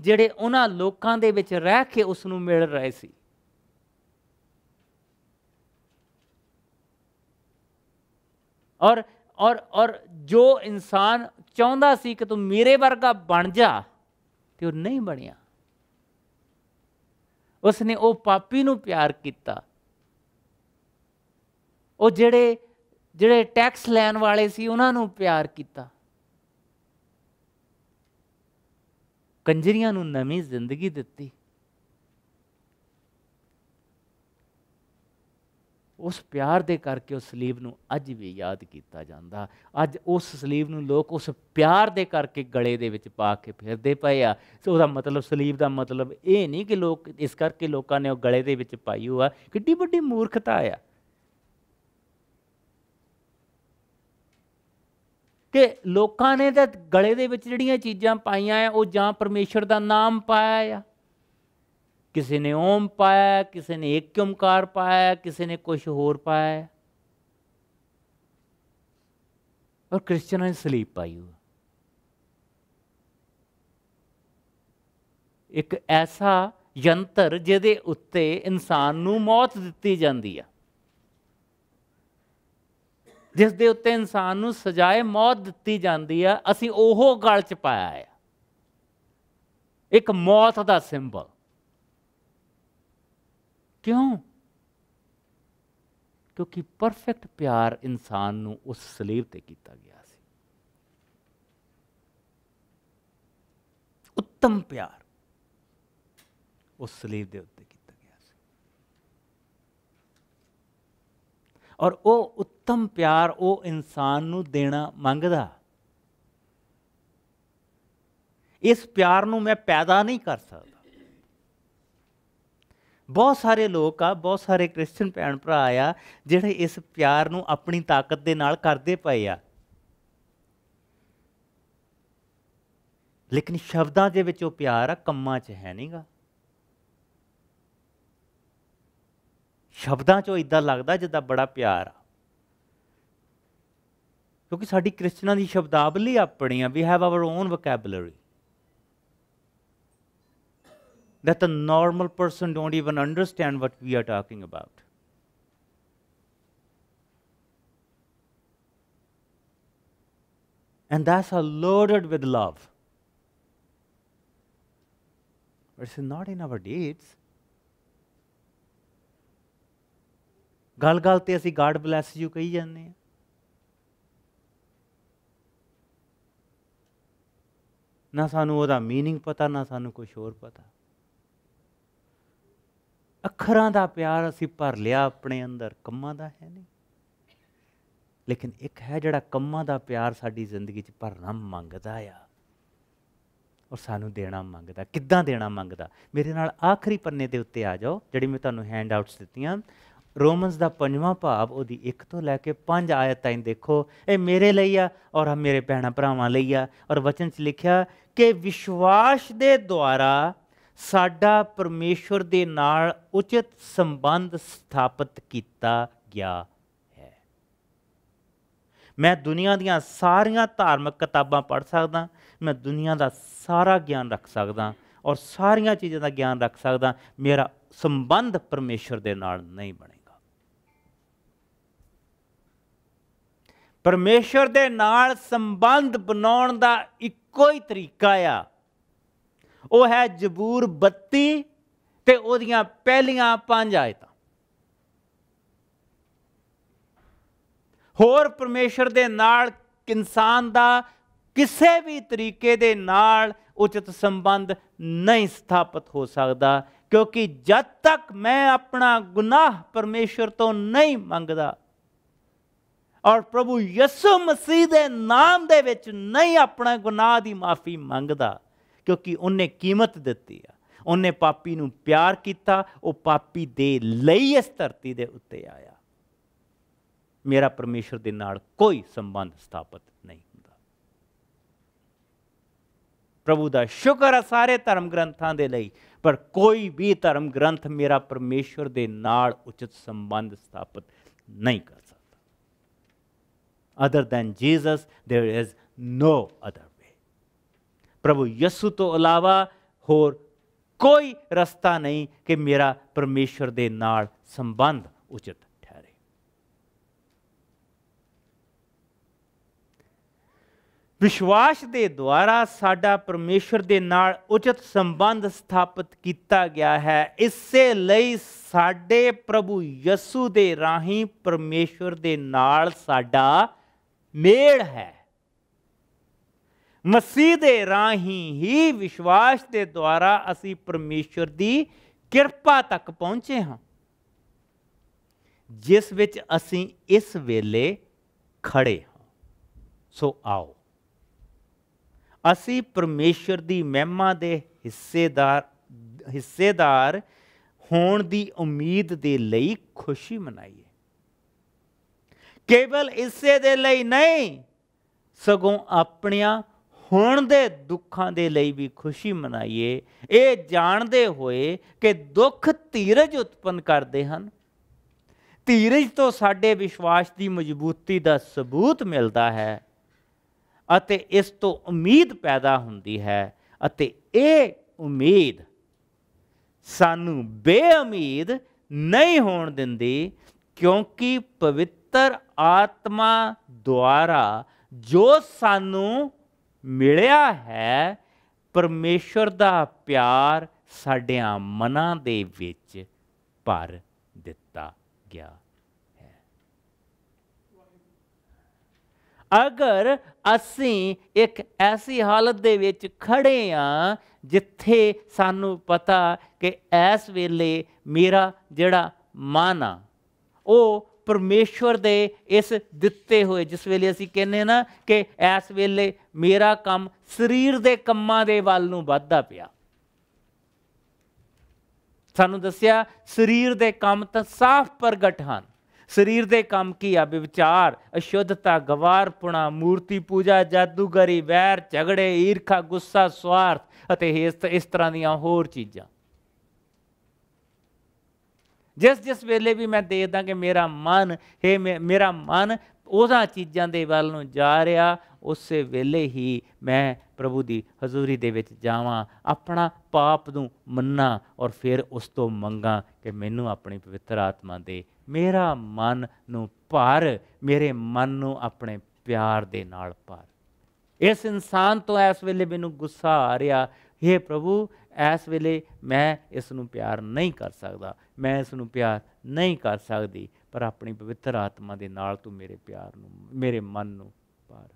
ਜਿਹੜੇ ਉਹਨਾਂ ਲੋਕਾਂ ਦੇ ਵਿੱਚ ਰਹਿ ਕੇ ਉਸ ਨੂੰ ਮਿਲ ਰਹੇ ਸੀ ਔਰ ਔਰ ਔਰ ਜੋ ਇਨਸਾਨ ਚਾਹੁੰਦਾ ਸੀ ਕਿ ਤੂੰ ਮੇਰੇ ਵਰਗਾ ਬਣ ਜਾ ਤੇ ਉਹ ਨਹੀਂ ਬਣਿਆ ਉਸ ਨੇ ਉਹ ਪਾਪੀ ਨੂੰ ਪਿਆਰ ਕੀਤਾ ਉਹ ਜਿਹੜੇ ਜਿਹੜੇ ਟੈਕਸ ਲੈਣ ਵਾਲੇ ਸੀ ਉਹਨਾਂ ਨੂੰ ਪਿਆਰ ਕੀਤਾ ਕੰਜਰੀਆਂ ਨੂੰ ਨਵੀਂ ਜ਼ਿੰਦਗੀ ਦਿੱਤੀ ਉਸ ਪਿਆਰ ਦੇ ਕਰਕੇ ਉਸ ਸਲੀਬ ਨੂੰ ਅੱਜ ਵੀ ਯਾਦ ਕੀਤਾ ਜਾਂਦਾ ਅੱਜ ਉਸ ਸਲੀਬ ਨੂੰ ਲੋਕ ਉਸ ਪਿਆਰ ਦੇ ਕਰਕੇ ਗਲੇ ਦੇ ਵਿੱਚ ਪਾ ਕੇ ਫਿਰਦੇ ਪਏ ਆ ਸੋ ਉਹਦਾ ਮਤਲਬ ਸਲੀਬ ਦਾ ਮਤਲਬ ਇਹ ਨਹੀਂ ਕਿ ਲੋਕ ਇਸ ਕਰਕੇ ਲੋਕਾਂ ਨੇ ਉਹ ਗਲੇ ਦੇ ਵਿੱਚ ਪਾਈ ਹੋਆ ਕਿੱਡੀ ਵੱਡੀ ਮੂਰਖਤਾ ਆ ਕਿ ਲੋਕਾਂ ਨੇ ਤਾਂ ਗਲੇ ਦੇ ਵਿੱਚ ਜਿਹੜੀਆਂ ਚੀਜ਼ਾਂ ਪਾਈਆਂ ਆ ਉਹ ਜਾਂ ਪਰਮੇਸ਼ਰ ਦਾ ਨਾਮ ਪਾਇਆ ਆ ਕਿਸੇ ਨੇ ਓਮ ਪਾਇਆ ਕਿਸੇ ਨੇ ਇੱਕ ਓਮਕਾਰ ਪਾਇਆ ਕਿਸੇ ਨੇ ਕੁਝ ਹੋਰ ਪਾਇਆ ਔਰ ਕ੍ਰਿਸਚੀਅਨਾਂ ਨੇ ਸਲੀਪ ਪਾਈ ਉਹ ਇੱਕ ਐਸਾ ਯੰਤਰ ਜਿਹਦੇ ਉੱਤੇ ਇਨਸਾਨ ਨੂੰ ਮੌਤ ਦਿੱਤੀ ਜਾਂਦੀ ਆ ਜਿਸ ਦੇ ਉੱਤੇ ਇਨਸਾਨ ਨੂੰ ਸਜ਼ਾਏ ਮੌਤ ਦਿੱਤੀ ਜਾਂਦੀ ਆ ਅਸੀਂ ਉਹ ਗਲ ਚ ਪਾਇਆ ਹੈ ਇੱਕ ਮੌਤ ਦਾ ਸਿੰਬਲ ਕਿਉਂ ਕਿਉਂਕਿ ਪਰਫੈਕਟ ਪਿਆਰ ਇਨਸਾਨ ਨੂੰ ਉਸ ਸਲੀਬ ਤੇ ਕੀਤਾ ਗਿਆ ਸੀ ਉੱਤਮ ਪਿਆਰ ਉਸ ਸਲੀਬ ਦੇ ਉੱਤੇ ਕੀਤਾ ਗਿਆ ਸੀ ਔਰ ਉਹ ਉੱਤਮ ਪਿਆਰ ਉਹ ਇਨਸਾਨ ਨੂੰ ਦੇਣਾ ਮੰਗਦਾ ਇਸ ਪਿਆਰ ਨੂੰ ਮੈਂ ਪੈਦਾ ਨਹੀਂ ਕਰ ਸਕਦਾ ਬਹੁਤ ਸਾਰੇ ਲੋਕ ਆ ਬਹੁਤ ਸਾਰੇ ਕ੍ਰਿਸਚੀਅਨ ਭੈਣ ਭਰਾ ਆ ਜਿਹੜੇ ਇਸ ਪਿਆਰ ਨੂੰ ਆਪਣੀ ਤਾਕਤ ਦੇ ਨਾਲ ਕਰਦੇ ਪਏ ਆ ਲੇਕਿਨ ਸ਼ਬਦਾਂ ਦੇ ਵਿੱਚ ਉਹ ਪਿਆਰ ਆ ਕੰਮਾਂ 'ਚ ਹੈ ਨਹੀਂਗਾ ਸ਼ਬਦਾਂ 'ਚੋਂ ਇਦਾਂ ਲੱਗਦਾ ਜਿੱਦਾਂ ਬੜਾ ਪਿਆਰ ਆ ਕਿਉਂਕਿ ਸਾਡੀ ਕ੍ਰਿਸ਼ਨਾ ਦੀ ਸ਼ਬਦਾਵਲੀ ਆਪਣੀ ਆ we have our own vocabulary that a normal person don't even understand what we are talking about and that's are loaded with love but it's not in our deeds ਗੱਲ ਗੱਲ ਤੇ ਅਸੀਂ ਗਾਡ ਬlesses ਯੂ ਕਹੀ ਜਾਂਦੇ ਆ ਨਾ ਸਾਨੂੰ ਉਹਦਾ मीनिंग ਪਤਾ ਨਾ ਸਾਨੂੰ ਕੁਝ ਹੋਰ ਪਤਾ ਅੱਖਰਾਂ ਦਾ ਪਿਆਰ ਅਸੀਂ ਭਰ ਲਿਆ ਆਪਣੇ ਅੰਦਰ ਕੰਮਾਂ ਦਾ ਹੈ ਨਹੀਂ ਲੇਕਿਨ ਇੱਕ ਹੈ ਜਿਹੜਾ ਕੰਮਾਂ ਦਾ ਪਿਆਰ ਸਾਡੀ ਜ਼ਿੰਦਗੀ 'ਚ ਭਰਨਾ ਮੰਗਦਾ ਆ ਔਰ ਸਾਨੂੰ ਦੇਣਾ ਮੰਗਦਾ ਕਿੱਦਾਂ ਦੇਣਾ ਮੰਗਦਾ ਮੇਰੇ ਨਾਲ ਆਖਰੀ ਪੰਨੇ ਦੇ ਉੱਤੇ ਆ ਜਾਓ ਜਿਹੜੀ ਮੈਂ ਤੁਹਾਨੂੰ ਹੈਂਡਆਊਟਸ ਦਿੱਤੀਆਂ ਰੋਮਨਸ ਦਾ ਪੰਜਵਾਂ ਭਾਵ ਉਹਦੀ 1 ਤੋਂ ਲੈ ਕੇ 5 ਆਇਤ ਤਾਈਂ ਦੇਖੋ ਇਹ ਮੇਰੇ ਲਈ ਆ ਔਰ ਆ ਮੇਰੇ ਭੈਣਾ ਭਰਾਵਾਂ ਲਈ ਆ ਔਰ ਵਚਨ 'ਚ ਲਿਖਿਆ ਕਿ ਵਿਸ਼ਵਾਸ ਦੇ ਦੁਆਰਾ ਸਾਡਾ ਪਰਮੇਸ਼ਵਰ ਦੇ ਨਾਲ ਉਚਿਤ ਸੰਬੰਧ ਸਥਾਪਿਤ ਕੀਤਾ ਗਿਆ ਹੈ ਮੈਂ ਦੁਨੀਆ ਦੀਆਂ ਸਾਰੀਆਂ ਧਾਰਮਿਕ ਕਿਤਾਬਾਂ ਪੜ੍ਹ ਸਕਦਾ ਮੈਂ ਦੁਨੀਆ ਦਾ ਸਾਰਾ ਗਿਆਨ ਰੱਖ ਸਕਦਾ ਔਰ ਸਾਰੀਆਂ ਚੀਜ਼ਾਂ ਦਾ ਗਿਆਨ ਰੱਖ ਸਕਦਾ ਮੇਰਾ ਸੰਬੰਧ ਪਰਮੇਸ਼ਵਰ ਦੇ ਨਾਲ ਨਹੀਂ ਬਣੇਗਾ ਪਰਮੇਸ਼ਵਰ ਦੇ ਨਾਲ ਸੰਬੰਧ ਬਣਾਉਣ ਦਾ ਇੱਕ ਇੱਕੋ ਹੀ ਤਰੀਕਾ ਆ ਉਹ ਹੈ ਜ਼ਬੂਰ 32 ਤੇ ਉਹਦੀਆਂ ਪਹਿਲੀਆਂ ਪੰਜ ਆਇਤਾਂ ਹੋਰ ਪਰਮੇਸ਼ਰ ਦੇ ਨਾਲ ਇਨਸਾਨ ਦਾ ਕਿਸੇ ਵੀ ਤਰੀਕੇ ਦੇ ਨਾਲ ਉਚਿਤ ਸੰਬੰਧ ਨਹੀਂ ਸਥਾਪਿਤ ਹੋ ਸਕਦਾ ਕਿਉਂਕਿ ਜਦ ਤੱਕ ਮੈਂ ਆਪਣਾ ਗੁਨਾਹ ਪਰਮੇਸ਼ਰ ਤੋਂ ਨਹੀਂ ਮੰਗਦਾ ਔਰ ਪ੍ਰਭੂ ਯਿਸੂ ਮਸੀਹ ਦੇ ਨਾਮ ਦੇ ਵਿੱਚ ਨਹੀਂ ਆਪਣਾ ਗੁਨਾਹ ਦੀ ਮਾਫੀ ਮੰਗਦਾ ਕਿਉਂਕਿ ਉਹਨੇ ਕੀਮਤ ਦਿੱਤੀ ਆ ਉਹਨੇ ਪਾਪੀ ਨੂੰ ਪਿਆਰ ਕੀਤਾ ਉਹ ਪਾਪੀ ਦੇ ਲਈ ਇਸ ਧਰਤੀ ਦੇ ਉੱਤੇ ਆਇਆ ਮੇਰਾ ਪਰਮੇਸ਼ਰ ਦੇ ਨਾਲ ਕੋਈ ਸੰਬੰਧ ਸਥਾਪਿਤ ਨਹੀਂ ਹੁੰਦਾ ਪ੍ਰਭੂ ਦਾ ਸ਼ੁਕਰ ਹੈ ਸਾਰੇ ਧਰਮ ਗ੍ਰੰਥਾਂ ਦੇ ਲਈ ਪਰ ਕੋਈ ਵੀ ਧਰਮ ਗ੍ਰੰਥ ਮੇਰਾ ਪਰਮੇਸ਼ਰ ਦੇ ਨਾਲ ਉਚਿਤ ਸੰਬੰਧ ਸਥਾਪਿਤ ਨਹੀਂ ਕਰਦਾ other than Jesus, there is no other way. ਪ੍ਰਭੂ ਯਸੂ ਤੋਂ ਇਲਾਵਾ ਹੋਰ ਕੋਈ ਰਸਤਾ ਨਹੀਂ ਕਿ ਮੇਰਾ ਪਰਮੇਸ਼ਰ ਦੇ ਨਾਲ ਸੰਬੰਧ ਉਚਿਤ ਠਹਿਰੇ ਵਿਸ਼ਵਾਸ ਦੇ ਦੁਆਰਾ ਸਾਡਾ ਪਰਮੇਸ਼ਰ ਦੇ ਨਾਲ ਉਚਿਤ ਸੰਬੰਧ ਸਥਾਪਿਤ ਕੀਤਾ ਗਿਆ ਹੈ ਇਸੇ ਲਈ ਸਾਡੇ ਪ੍ਰਭੂ ਯਸੂ ਦੇ ਰਾਹੀਂ ਪਰਮੇਸ਼ਰ ਦੇ ਨਾਲ ਸਾਡਾ ਮੇੜ ਹੈ ਮਸੀਹ ਦੇ ਰਾਹੀਂ ਹੀ ਵਿਸ਼ਵਾਸ ਦੇ ਦੁਆਰਾ ਅਸੀਂ ਪਰਮੇਸ਼ਰ ਦੀ ਕਿਰਪਾ ਤੱਕ ਪਹੁੰਚੇ ਹਾਂ ਜਿਸ ਵਿੱਚ ਅਸੀਂ ਇਸ ਵੇਲੇ ਖੜੇ ਹਾਂ ਸੋ ਆਓ ਅਸੀਂ ਪਰਮੇਸ਼ਰ ਦੀ ਮਹਿਮਾ ਦੇ ਹਿੱਸੇਦਾਰ ਹਿੱਸੇਦਾਰ ਹੋਣ ਦੀ ਉਮੀਦ ਦੇ ਲਈ ਖੁਸ਼ੀ ਮਨਾਈਏ ਕੇਵਲ ਇਸੇ ਦੇ ਲਈ ਨਹੀਂ ਸਗੋਂ ਆਪਣੀਆਂ ਹੁਣ ਦੇ ਦੁੱਖਾਂ ਦੇ ਲਈ ਵੀ ਖੁਸ਼ੀ ਮਨਾਈਏ ਇਹ ਜਾਣਦੇ ਹੋਏ ਕਿ ਦੁੱਖ ਧੀਰਜ ਉਤਪੰਨ ਕਰਦੇ ਹਨ ਧੀਰਜ ਤੋਂ ਸਾਡੇ ਵਿਸ਼ਵਾਸ ਦੀ ਮਜ਼ਬੂਤੀ ਦਾ ਸਬੂਤ ਮਿਲਦਾ ਹੈ ਅਤੇ ਇਸ ਤੋਂ ਉਮੀਦ ਪੈਦਾ ਹੁੰਦੀ ਹੈ ਅਤੇ ਇਹ ਉਮੀਦ ਸਾਨੂੰ ਬੇਉਮੀਦ ਨਹੀਂ ਹੋਣ ਦਿੰਦੀ ਕਿਉਂਕਿ ਪਵਿੱਤਰ ਪਵਿੱਤਰ ਆਤਮਾ ਦੁਆਰਾ ਜੋ ਸਾਨੂੰ ਮਿਲਿਆ ਹੈ ਪਰਮੇਸ਼ਰ ਦਾ ਪਿਆਰ ਸਾਡਿਆਂ ਮਨਾਂ ਦੇ ਵਿੱਚ ਭਰ ਦਿੱਤਾ ਗਿਆ ਹੈ ਅਗਰ ਅਸੀਂ ਇੱਕ ਐਸੀ ਹਾਲਤ ਦੇ ਵਿੱਚ ਖੜੇ ਆ ਜਿੱਥੇ ਸਾਨੂੰ ਪਤਾ ਕਿ ਇਸ ਵੇਲੇ ਮੇਰਾ ਜਿਹੜਾ ਮਨ ਆ ਉਹ ਪਰਮੇਸ਼ਵਰ ਦੇ ਇਸ ਦਿੱਤੇ ਹੋਏ ਜਿਸ ਵੇਲੇ ਅਸੀਂ ਕਹਿੰਨੇ ਨਾ ਕਿ ਇਸ ਵੇਲੇ ਮੇਰਾ ਕੰਮ ਸਰੀਰ ਦੇ ਕੰਮਾਂ ਦੇ ਵੱਲ ਨੂੰ ਵੱਧਦਾ ਪਿਆ ਸਾਨੂੰ ਦੱਸਿਆ ਸਰੀਰ ਦੇ ਕੰਮ ਤਾਂ ਸਾਫ਼ ਪ੍ਰਗਟ ਹਨ ਸਰੀਰ ਦੇ ਕੰਮ ਕੀ ਆ ਵਿਚਾਰ ਅਸ਼ੁੱਧਤਾ ਗਵਾਰਪੁਣਾ ਮੂਰਤੀ ਪੂਜਾ ਜਾਦੂਗਰੀ ਵੈਰ ਝਗੜੇ ਈਰਖਾ ਗੁੱਸਾ ਸਵਾਰਥ ਅਤੇ ਇਸ ਤਰ੍ਹਾਂ ਦੀਆਂ ਹੋਰ ਚੀਜ਼ਾਂ ਜਿਸ ਜਿਸ ਵੇਲੇ ਵੀ ਮੈਂ ਦੇਖਦਾ ਕਿ ਮੇਰਾ ਮਨ ਇਹ ਮੇਰਾ ਮਨ ਉਹਨਾਂ ਚੀਜ਼ਾਂ ਦੇ ਵੱਲ ਨੂੰ ਜਾ ਰਿਹਾ ਉਸੇ ਵੇਲੇ ਹੀ ਮੈਂ ਪ੍ਰਭੂ ਦੀ ਹਜ਼ੂਰੀ ਦੇ ਵਿੱਚ ਜਾਵਾਂ ਆਪਣਾ ਪਾਪ ਨੂੰ ਮੰਨਾਂ ਔਰ ਫਿਰ ਉਸ ਤੋਂ ਮੰਗਾਂ ਕਿ ਮੈਨੂੰ ਆਪਣੀ ਪਵਿੱਤਰ ਆਤਮਾ ਦੇ ਮੇਰਾ ਮਨ ਨੂੰ ਭਰ ਮੇਰੇ ਮਨ ਨੂੰ ਆਪਣੇ ਪਿਆਰ ਦੇ ਨਾਲ ਭਰ ਇਸ ਇਨਸਾਨ ਤੋਂ ਇਸ ਵੇਲੇ ਮੈਨੂੰ ਗੁੱਸਾ ਆ ਰਿਹਾ ਹੈ ਪ੍ਰਭੂ ਇਸ ਵੇਲੇ ਮੈਂ ਇਸ ਨੂੰ ਪਿਆਰ ਨਹੀਂ ਕਰ ਸਕਦਾ ਮੈਂ ਇਸ ਨੂੰ ਪਿਆਰ ਨਹੀਂ ਕਰ ਸਕਦੀ ਪਰ ਆਪਣੀ ਪਵਿੱਤਰ ਆਤਮਾ ਦੇ ਨਾਲ ਤੂੰ ਮੇਰੇ ਪਿਆਰ ਨੂੰ ਮੇਰੇ ਮਨ ਨੂੰ ਪਾਰ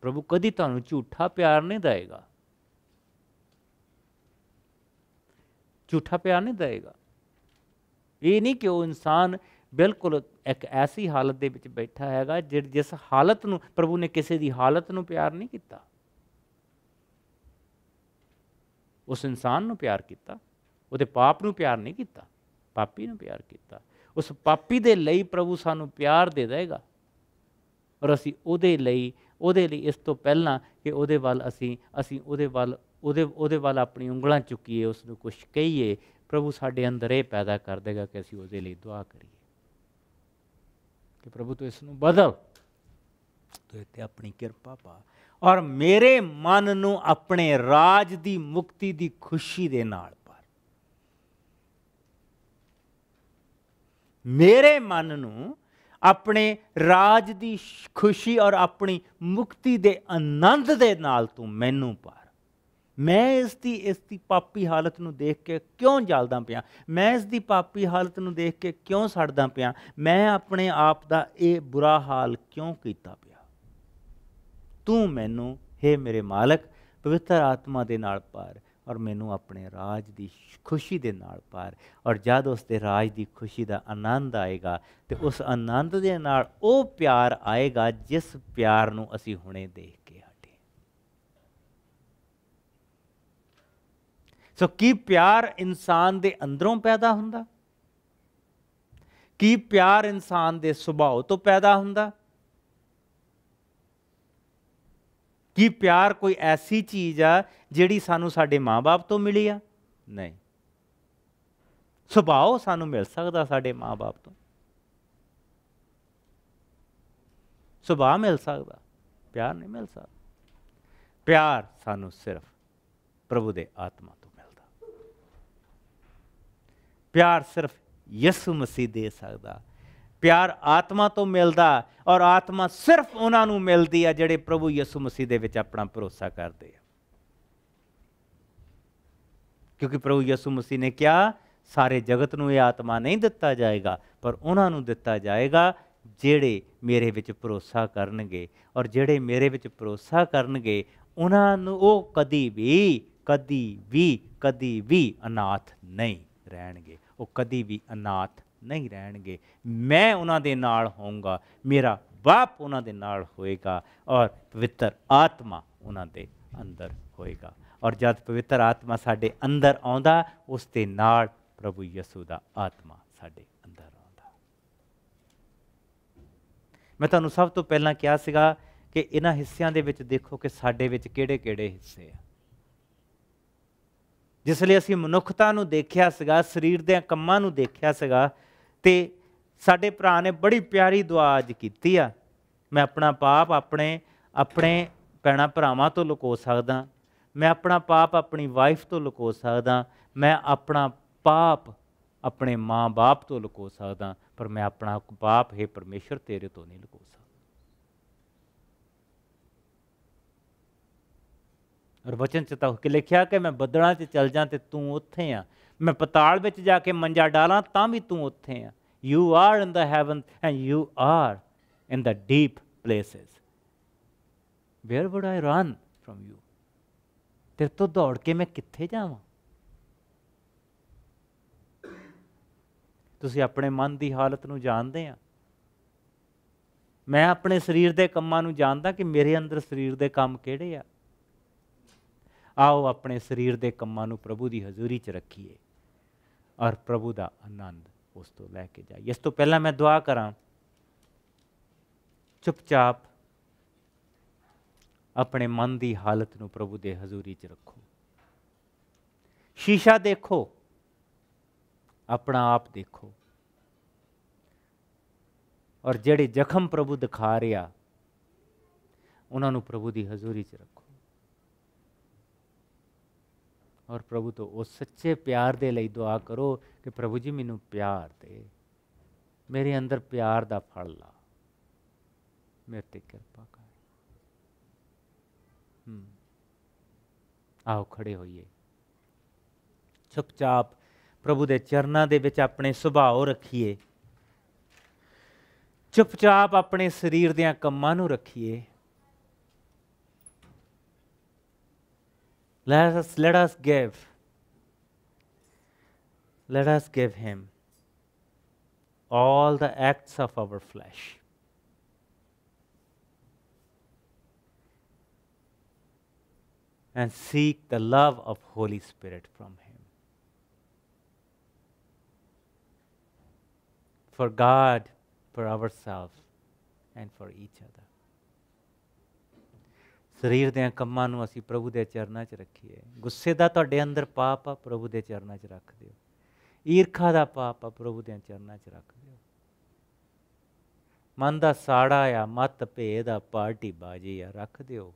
ਪ੍ਰਭੂ ਕਦੀ ਤੁਹਾਨੂੰ ਝੂਠਾ ਪਿਆਰ ਨਹੀਂ ਦੇਵੇਗਾ ਝੂਠਾ ਪਿਆਰ ਨਹੀਂ ਦੇਵੇਗਾ ਇਹ ਨਹੀਂ ਕਿ ਉਹ ਇਨਸਾਨ ਬਿਲਕੁਲ ਇੱਕ ਐਸੀ ਹਾਲਤ ਦੇ ਵਿੱਚ ਬੈਠਾ ਹੈਗਾ ਜਿਸ ਹਾਲਤ ਨੂੰ ਪ੍ਰਭੂ ਨੇ ਕਿਸੇ ਦੀ ਹਾਲਤ ਨੂੰ ਪਿਆਰ ਨਹੀਂ ਕੀਤਾ ਉਸ ਇਨਸਾਨ ਨੂੰ ਪਿਆਰ ਕੀਤਾ ਉਹਦੇ ਪਾਪ ਨੂੰ ਪਿਆਰ ਨਹੀਂ ਕੀਤਾ ਪਾਪੀ ਨੂੰ ਪਿਆਰ ਕੀਤਾ ਉਸ ਪਾਪੀ ਦੇ ਲਈ ਪ੍ਰਭੂ ਸਾਨੂੰ ਪਿਆਰ ਦੇ ਦੇਵੇਗਾ ਔਰ ਅਸੀਂ ਉਹਦੇ ਲਈ ਉਹਦੇ ਲਈ ਇਸ ਤੋਂ ਪਹਿਲਾਂ ਕਿ ਉਹਦੇ ਵੱਲ ਅਸੀਂ ਅਸੀਂ ਉਹਦੇ ਵੱਲ ਉਹਦੇ ਉਹਦੇ ਵੱਲ ਆਪਣੀ ਉਂਗਲਾਂ ਚੁੱਕੀਏ ਉਸ ਨੂੰ ਕੁਝ ਕਹੀਏ ਪ੍ਰਭੂ ਸਾਡੇ ਅੰਦਰ ਇਹ ਪੈਦਾ ਕਰ ਦੇਗਾ ਕਿ ਅਸੀਂ ਉਹਦੇ ਲਈ ਦੁਆ ਕਰੀਏ ਕਿ ਪ੍ਰਭੂ ਤੂੰ ਇਸ ਨੂੰ ਬਦਲ ਤੂੰ ਇੱਥੇ ਆਪਣੀ ਕਿਰਪਾ ਪਾ ਔਰ ਮੇਰੇ ਮਨ ਨੂੰ ਆਪਣੇ ਰਾਜ ਦੀ ਮੁਕਤੀ ਦੀ ਖੁਸ਼ੀ ਦੇ ਨਾਲ ਭਰ ਮੇਰੇ ਮਨ ਨੂੰ ਆਪਣੇ ਰਾਜ ਦੀ ਖੁਸ਼ੀ ਔਰ ਆਪਣੀ ਮੁਕਤੀ ਦੇ ਆਨੰਦ ਦੇ ਨਾਲ ਤੂੰ ਮੈਨੂੰ ਭਰ ਮੈਂ ਇਸ ਦੀ ਇਸ ਦੀ ਪਾਪੀ ਹਾਲਤ ਨੂੰ ਦੇਖ ਕੇ ਕਿਉਂ ਜਲਦਾ ਪਿਆ ਮੈਂ ਇਸ ਦੀ ਪਾਪੀ ਹਾਲਤ ਨੂੰ ਦੇਖ ਕੇ ਕਿਉਂ ਸੜਦਾ ਪਿਆ ਮੈਂ ਆਪਣੇ ਆਪ ਦਾ ਇਹ ਬੁਰਾ ਹਾਲ ਕਿਉਂ ਕੀਤਾ ਤੂੰ ਮੈਨੂੰ हे ਮੇਰੇ ਮਾਲਕ ਪਵਿੱਤਰ ਆਤਮਾ ਦੇ ਨਾਲ ਪਾਰ ਔਰ ਮੈਨੂੰ ਆਪਣੇ ਰਾਜ ਦੀ ਖੁਸ਼ੀ ਦੇ ਨਾਲ ਪਾਰ ਔਰ ਜਦ ਉਸ ਦੇ ਰਾਜ ਦੀ ਖੁਸ਼ੀ ਦਾ ਆਨੰਦ ਆਏਗਾ ਤੇ ਉਸ ਆਨੰਦ ਦੇ ਨਾਲ ਉਹ ਪਿਆਰ ਆਏਗਾ ਜਿਸ ਪਿਆਰ ਨੂੰ ਅਸੀਂ ਹੁਣੇ ਦੇਖ ਕੇ ਹਟੇ ਸੋ ਕੀ ਪਿਆਰ ਇਨਸਾਨ ਦੇ ਅੰਦਰੋਂ ਪੈਦਾ ਹੁੰਦਾ ਕੀ ਪਿਆਰ ਇਨਸਾਨ ਦੇ ਸੁਭਾਅ ਤੋਂ ਪੈਦਾ ਹੁੰਦਾ ਕੀ ਪਿਆਰ ਕੋਈ ਐਸੀ ਚੀਜ਼ ਆ ਜਿਹੜੀ ਸਾਨੂੰ ਸਾਡੇ ਮਾਪੇ ਤੋਂ ਮਿਲੀ ਆ ਨਹੀਂ ਸੁਭਾਅ ਸਾਨੂੰ ਮਿਲ ਸਕਦਾ ਸਾਡੇ ਮਾਪੇ ਤੋਂ ਸੁਭਾਅ ਮਿਲ ਸਕਦਾ ਪਿਆਰ ਨਹੀਂ ਮਿਲ ਸਕਦਾ ਪਿਆਰ ਸਾਨੂੰ ਸਿਰਫ ਪ੍ਰਭੂ ਦੇ ਆਤਮਾ ਤੋਂ ਮਿਲਦਾ ਪਿਆਰ ਸਿਰਫ ਯਿਸੂ ਮਸੀਹ ਦੇ ਸਕਦਾ ਪਿਆਰ ਆਤਮਾ ਤੋਂ ਮਿਲਦਾ ਔਰ ਆਤਮਾ ਸਿਰਫ ਉਹਨਾਂ ਨੂੰ ਮਿਲਦੀ ਆ ਜਿਹੜੇ ਪ੍ਰਭੂ ਯਿਸੂ ਮਸੀਹ ਦੇ ਵਿੱਚ ਆਪਣਾ ਭਰੋਸਾ ਕਰਦੇ ਆ ਕਿਉਂਕਿ ਪ੍ਰਭੂ ਯਿਸੂ ਮਸੀਹ ਨੇ ਕਿਹਾ ਸਾਰੇ ਜਗਤ ਨੂੰ ਇਹ ਆਤਮਾ ਨਹੀਂ ਦਿੱਤਾ ਜਾਏਗਾ ਪਰ ਉਹਨਾਂ ਨੂੰ ਦਿੱਤਾ ਜਾਏਗਾ ਜਿਹੜੇ ਮੇਰੇ ਵਿੱਚ ਭਰੋਸਾ ਕਰਨਗੇ ਔਰ ਜਿਹੜੇ ਮੇਰੇ ਵਿੱਚ ਭਰੋਸਾ ਕਰਨਗੇ ਉਹਨਾਂ ਨੂੰ ਉਹ ਕਦੀ ਵੀ ਕਦੀ ਵੀ ਕਦੀ ਵੀ ਅਨਾਥ ਨਹੀਂ ਰਹਿਣਗੇ ਉਹ ਕਦੀ ਵੀ ਅਨਾਥ ਨਹੀਂ ਰਹਿਣਗੇ ਮੈਂ ਉਹਨਾਂ ਦੇ ਨਾਲ ਹੋਊਗਾ ਮੇਰਾ ਬਾਪ ਉਹਨਾਂ ਦੇ ਨਾਲ ਹੋਏਗਾ ਔਰ ਪਵਿੱਤਰ ਆਤਮਾ ਉਹਨਾਂ ਦੇ ਅੰਦਰ ਹੋਏਗਾ ਔਰ ਜਦ ਪਵਿੱਤਰ ਆਤਮਾ ਸਾਡੇ ਅੰਦਰ ਆਉਂਦਾ ਉਸ ਦੇ ਨਾਲ ਪ੍ਰਭੂ ਯਿਸੂ ਦਾ ਆਤਮਾ ਸਾਡੇ ਅੰਦਰ ਆਉਂਦਾ ਮੈਂ ਤੁਹਾਨੂੰ ਸਭ ਤੋਂ ਪਹਿਲਾਂ ਕਿਹਾ ਸੀਗਾ ਕਿ ਇਹਨਾਂ ਹਿੱਸਿਆਂ ਦੇ ਵਿੱਚ ਦੇਖੋ ਕਿ ਸਾਡੇ ਵਿੱਚ ਕਿਹੜੇ-ਕਿਹੜੇ ਹਿੱਸੇ ਆ ਜਿਸ ਲਈ ਅਸੀਂ ਮਨੁੱਖਤਾ ਨੂੰ ਦੇਖਿਆ ਸੀਗਾ ਸਰੀਰ ਦੇ ਕੰਮਾਂ ਨੂੰ ਦੇਖਿਆ ਸੀਗਾ ਤੇ ਸਾਡੇ ਭਰਾ ਨੇ ਬੜੀ ਪਿਆਰੀ ਦੁਆ ਅੱਜ ਕੀਤੀ ਆ ਮੈਂ ਆਪਣਾ ਪਾਪ ਆਪਣੇ ਆਪਣੇ ਪੈਣਾ ਭਰਾਵਾਂ ਤੋਂ ਲੁਕੋ ਸਕਦਾ ਮੈਂ ਆਪਣਾ ਪਾਪ ਆਪਣੀ ਵਾਈਫ ਤੋਂ ਲੁਕੋ ਸਕਦਾ ਮੈਂ ਆਪਣਾ ਪਾਪ ਆਪਣੇ ਮਾਂ-ਬਾਪ ਤੋਂ ਲੁਕੋ ਸਕਦਾ ਪਰ ਮੈਂ ਆਪਣਾ ਪਾਪ ਹੈ ਪਰਮੇਸ਼ਰ ਤੇਰੇ ਤੋਂ ਨਹੀਂ ਲੁਕੋ ਸਕਦਾ ਔਰ ਵਚਨ ਚ ਤਾਂ ਕਿ ਲਿਖਿਆ ਕਿ ਮੈਂ ਬੱਦਲਾਂ 'ਚ ਚੱਲ ਜਾਂ ਤੇ ਤੂੰ ਉੱਥੇ ਆ ਮੈਂ ਪਤਾਲ ਵਿੱਚ ਜਾ ਕੇ ਮੰਜਾ ਡਾਲਾਂ ਤਾਂ ਵੀ ਤੂੰ ਉੱਥੇ ਆ you are in the heaven and you are in the deep places where would I run from you ਤੇਰੇ ਤੋਂ ਦੌੜ ਕੇ ਮੈਂ ਕਿੱਥੇ ਜਾਵਾਂ ਤੁਸੀਂ ਆਪਣੇ ਮਨ ਦੀ ਹਾਲਤ ਨੂੰ ਜਾਣਦੇ ਆ ਮੈਂ ਆਪਣੇ ਸਰੀਰ ਦੇ ਕੰਮਾਂ ਨੂੰ ਜਾਣਦਾ ਕਿ ਮੇਰੇ ਅੰਦਰ ਸਰੀਰ ਦੇ ਕੰਮ ਕਿਹੜੇ ਆ ਆਓ ਆਪਣੇ ਸਰੀਰ ਦੇ ਕੰਮਾਂ ਨੂੰ ਪ੍ਰਭੂ ਦੀ ਹਜ਼ੂਰੀ 'ਚ ਰੱਖੀਏ ਔਰ ਪ੍ਰਭੂ ਦਾ ਆਨੰਦ ਉਸ ਤੋਂ ਲੈ ਕੇ ਜਾਈ ਇਸ ਤੋਂ ਪਹਿਲਾਂ ਮੈਂ ਦੁਆ ਕਰਾਂ ਚੁੱਪਚਾਪ ਆਪਣੇ ਮਨ ਦੀ ਹਾਲਤ ਨੂੰ ਪ੍ਰਭੂ ਦੇ ਹਜ਼ੂਰੀ 'ਚ ਰੱਖੋ ਸ਼ੀਸ਼ਾ ਦੇਖੋ ਆਪਣਾ ਆਪ ਦੇਖੋ ਔਰ ਜਿਹੜੇ ਜ਼ਖਮ ਪ੍ਰਭੂ ਦਿਖਾ ਰਿਹਾ ਉਹਨਾਂ ਨੂੰ ਪ੍ਰਭੂ ਦੀ ਹਜ਼ੂਰੀ 'ਚ ਰੱਖੋ ਔਰ ਪ੍ਰਭੂ ਤੋਂ ਉਹ ਸੱਚੇ ਪਿਆਰ ਦੇ ਲਈ ਦੁਆ ਕਰੋ ਕਿ ਪ੍ਰਭੂ ਜੀ ਮੈਨੂੰ ਪਿਆਰ ਦੇ ਮੇਰੇ ਅੰਦਰ ਪਿਆਰ ਦਾ ਫਲ ਲਾ ਮੇਰੇ ਤੇ ਕਿਰਪਾ ਕਰ ਹਮ ਆਓ ਖੜੇ ਹੋਈਏ ਚੁੱਪਚਾਪ ਪ੍ਰਭੂ ਦੇ ਚਰਨਾਂ ਦੇ ਵਿੱਚ ਆਪਣੇ ਸੁਭਾਅ ਰੱਖੀਏ ਚੁੱਪਚਾਪ ਆਪਣੇ ਸਰੀਰ ਦਿਆਂ ਕੰਮਾਂ ਨੂੰ ਰੱਖੀਏ Let us, let us give. Let us give Him all the acts of our flesh. And seek the love of Holy Spirit from Him. For God, for ourselves, and for each other. ਸਰੀਰ ਦੇ ਕੰਮਾਂ ਨੂੰ ਅਸੀਂ ਪ੍ਰਭੂ ਦੇ ਚਰਨਾਂ 'ਚ ਰੱਖੀਏ ਗੁੱਸੇ ਦਾ ਤੁਹਾਡੇ ਅੰਦਰ ਪਾਪ ਆ ਪ੍ਰਭੂ ਦੇ ਚਰਨਾਂ 'ਚ ਰੱਖ ਦਿਓ ਈਰਖਾ ਦਾ ਪਾਪ ਆ ਪ੍ਰਭੂ ਦੇ ਚਰਨਾਂ 'ਚ ਰੱਖ ਦਿਓ ਮਨ ਦਾ ਸਾੜਾ ਆ ਮਤ ਭੇਦ ਆ ਪਾਰਟੀ ਬਾਜੀ ਆ ਰੱਖ ਦਿਓ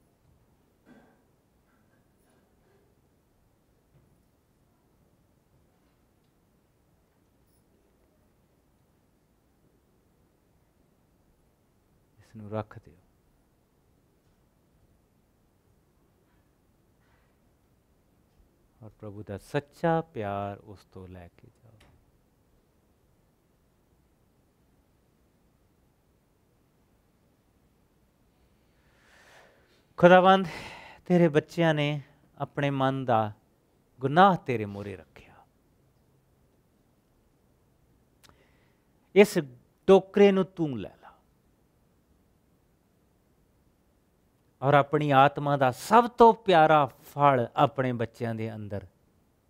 ਇਸ ਨੂੰ ਰੱਖ ਦਿਓ ਔਰ ਪ੍ਰਭੂ ਦਾ ਸੱਚਾ ਪਿਆਰ ਉਸ ਤੋਂ ਲੈ ਕੇ ਜਾਓ ਖੁਦਾਵੰਦ ਤੇਰੇ ਬੱਚਿਆਂ ਨੇ ਆਪਣੇ ਮਨ ਦਾ ਗੁਨਾਹ ਤੇਰੇ ਮੋਰੇ ਰੱਖਿਆ ਇਸ ਟੋਕਰੇ ਨੂੰ ਤੂੰ ਲੈ ਔਰ ਆਪਣੀ ਆਤਮਾ ਦਾ ਸਭ ਤੋਂ ਪਿਆਰਾ ਫਲ ਆਪਣੇ ਬੱਚਿਆਂ ਦੇ ਅੰਦਰ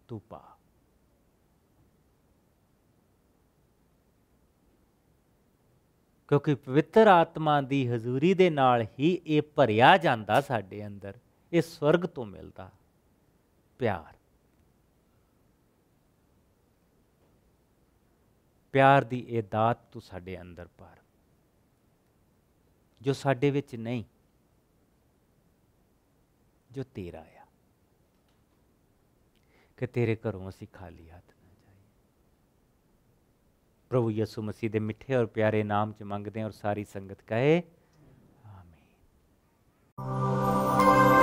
ਤੂੰ ਪਾ ਕਿਉਂਕਿ ਪਵਿੱਤਰ ਆਤਮਾ ਦੀ ਹਜ਼ੂਰੀ ਦੇ ਨਾਲ ਹੀ ਇਹ ਭਰਿਆ ਜਾਂਦਾ ਸਾਡੇ ਅੰਦਰ ਇਹ ਸਵਰਗ ਤੋਂ ਮਿਲਦਾ ਪਿਆਰ ਪਿਆਰ ਦੀ ਇਹ ਦਾਤ ਤੂੰ ਸਾਡੇ ਅੰਦਰ ਪਰ ਜੋ ਸਾਡੇ ਵਿੱਚ ਨਹੀਂ जो तेरा आया कि तेरे घरों असी खाली हथ ना जाइए प्रभु यसु मसीह के मिठे और प्यारे नाम च मंगते हैं और सारी संगत कहे आमीन